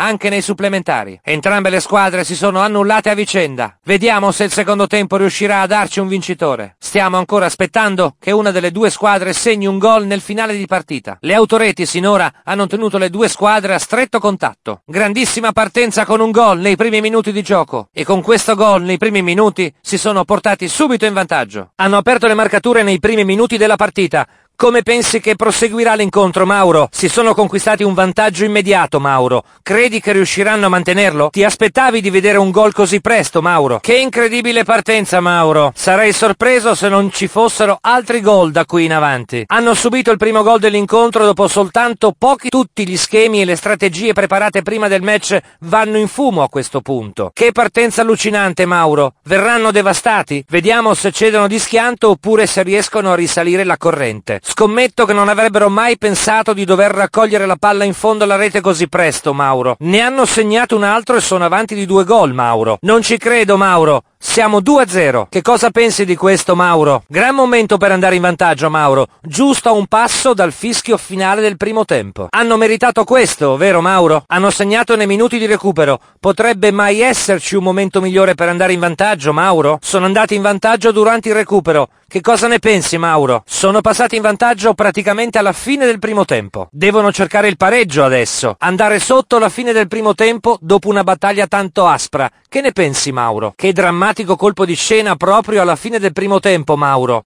S2: anche nei supplementari. Entrambe le squadre si sono annullate a vicenda. Vediamo se il secondo tempo riuscirà a darci un vincitore. Stiamo ancora aspettando che una delle due squadre segni un gol nel finale di partita. Le autoreti sinora hanno tenuto le due squadre a stretto contatto. Grandissima partenza con un gol nei primi minuti di gioco e con questo gol nei primi minuti si sono portati subito in vantaggio. Hanno aperto le marcature nei primi minuti della partita come pensi che proseguirà l'incontro, Mauro? Si sono conquistati un vantaggio immediato, Mauro. Credi che riusciranno a mantenerlo? Ti aspettavi di vedere un gol così presto, Mauro? Che incredibile partenza, Mauro. Sarei sorpreso se non ci fossero altri gol da qui in avanti. Hanno subito il primo gol dell'incontro dopo soltanto pochi. Tutti gli schemi e le strategie preparate prima del match vanno in fumo a questo punto. Che partenza allucinante, Mauro. Verranno devastati? Vediamo se cedono di schianto oppure se riescono a risalire la corrente. Scommetto che non avrebbero mai pensato di dover raccogliere la palla in fondo alla rete così presto, Mauro. Ne hanno segnato un altro e sono avanti di due gol, Mauro. Non ci credo, Mauro. Siamo 2-0. Che cosa pensi di questo, Mauro? Gran momento per andare in vantaggio, Mauro. Giusto a un passo dal fischio finale del primo tempo. Hanno meritato questo, vero, Mauro? Hanno segnato nei minuti di recupero. Potrebbe mai esserci un momento migliore per andare in vantaggio, Mauro? Sono andati in vantaggio durante il recupero. Che cosa ne pensi, Mauro? Sono passati in vantaggio praticamente alla fine del primo tempo. Devono cercare il pareggio adesso. Andare sotto alla fine del primo tempo dopo una battaglia tanto aspra. Che ne pensi, Mauro? Che drammatico drammatico colpo di scena proprio alla fine del primo tempo, Mauro.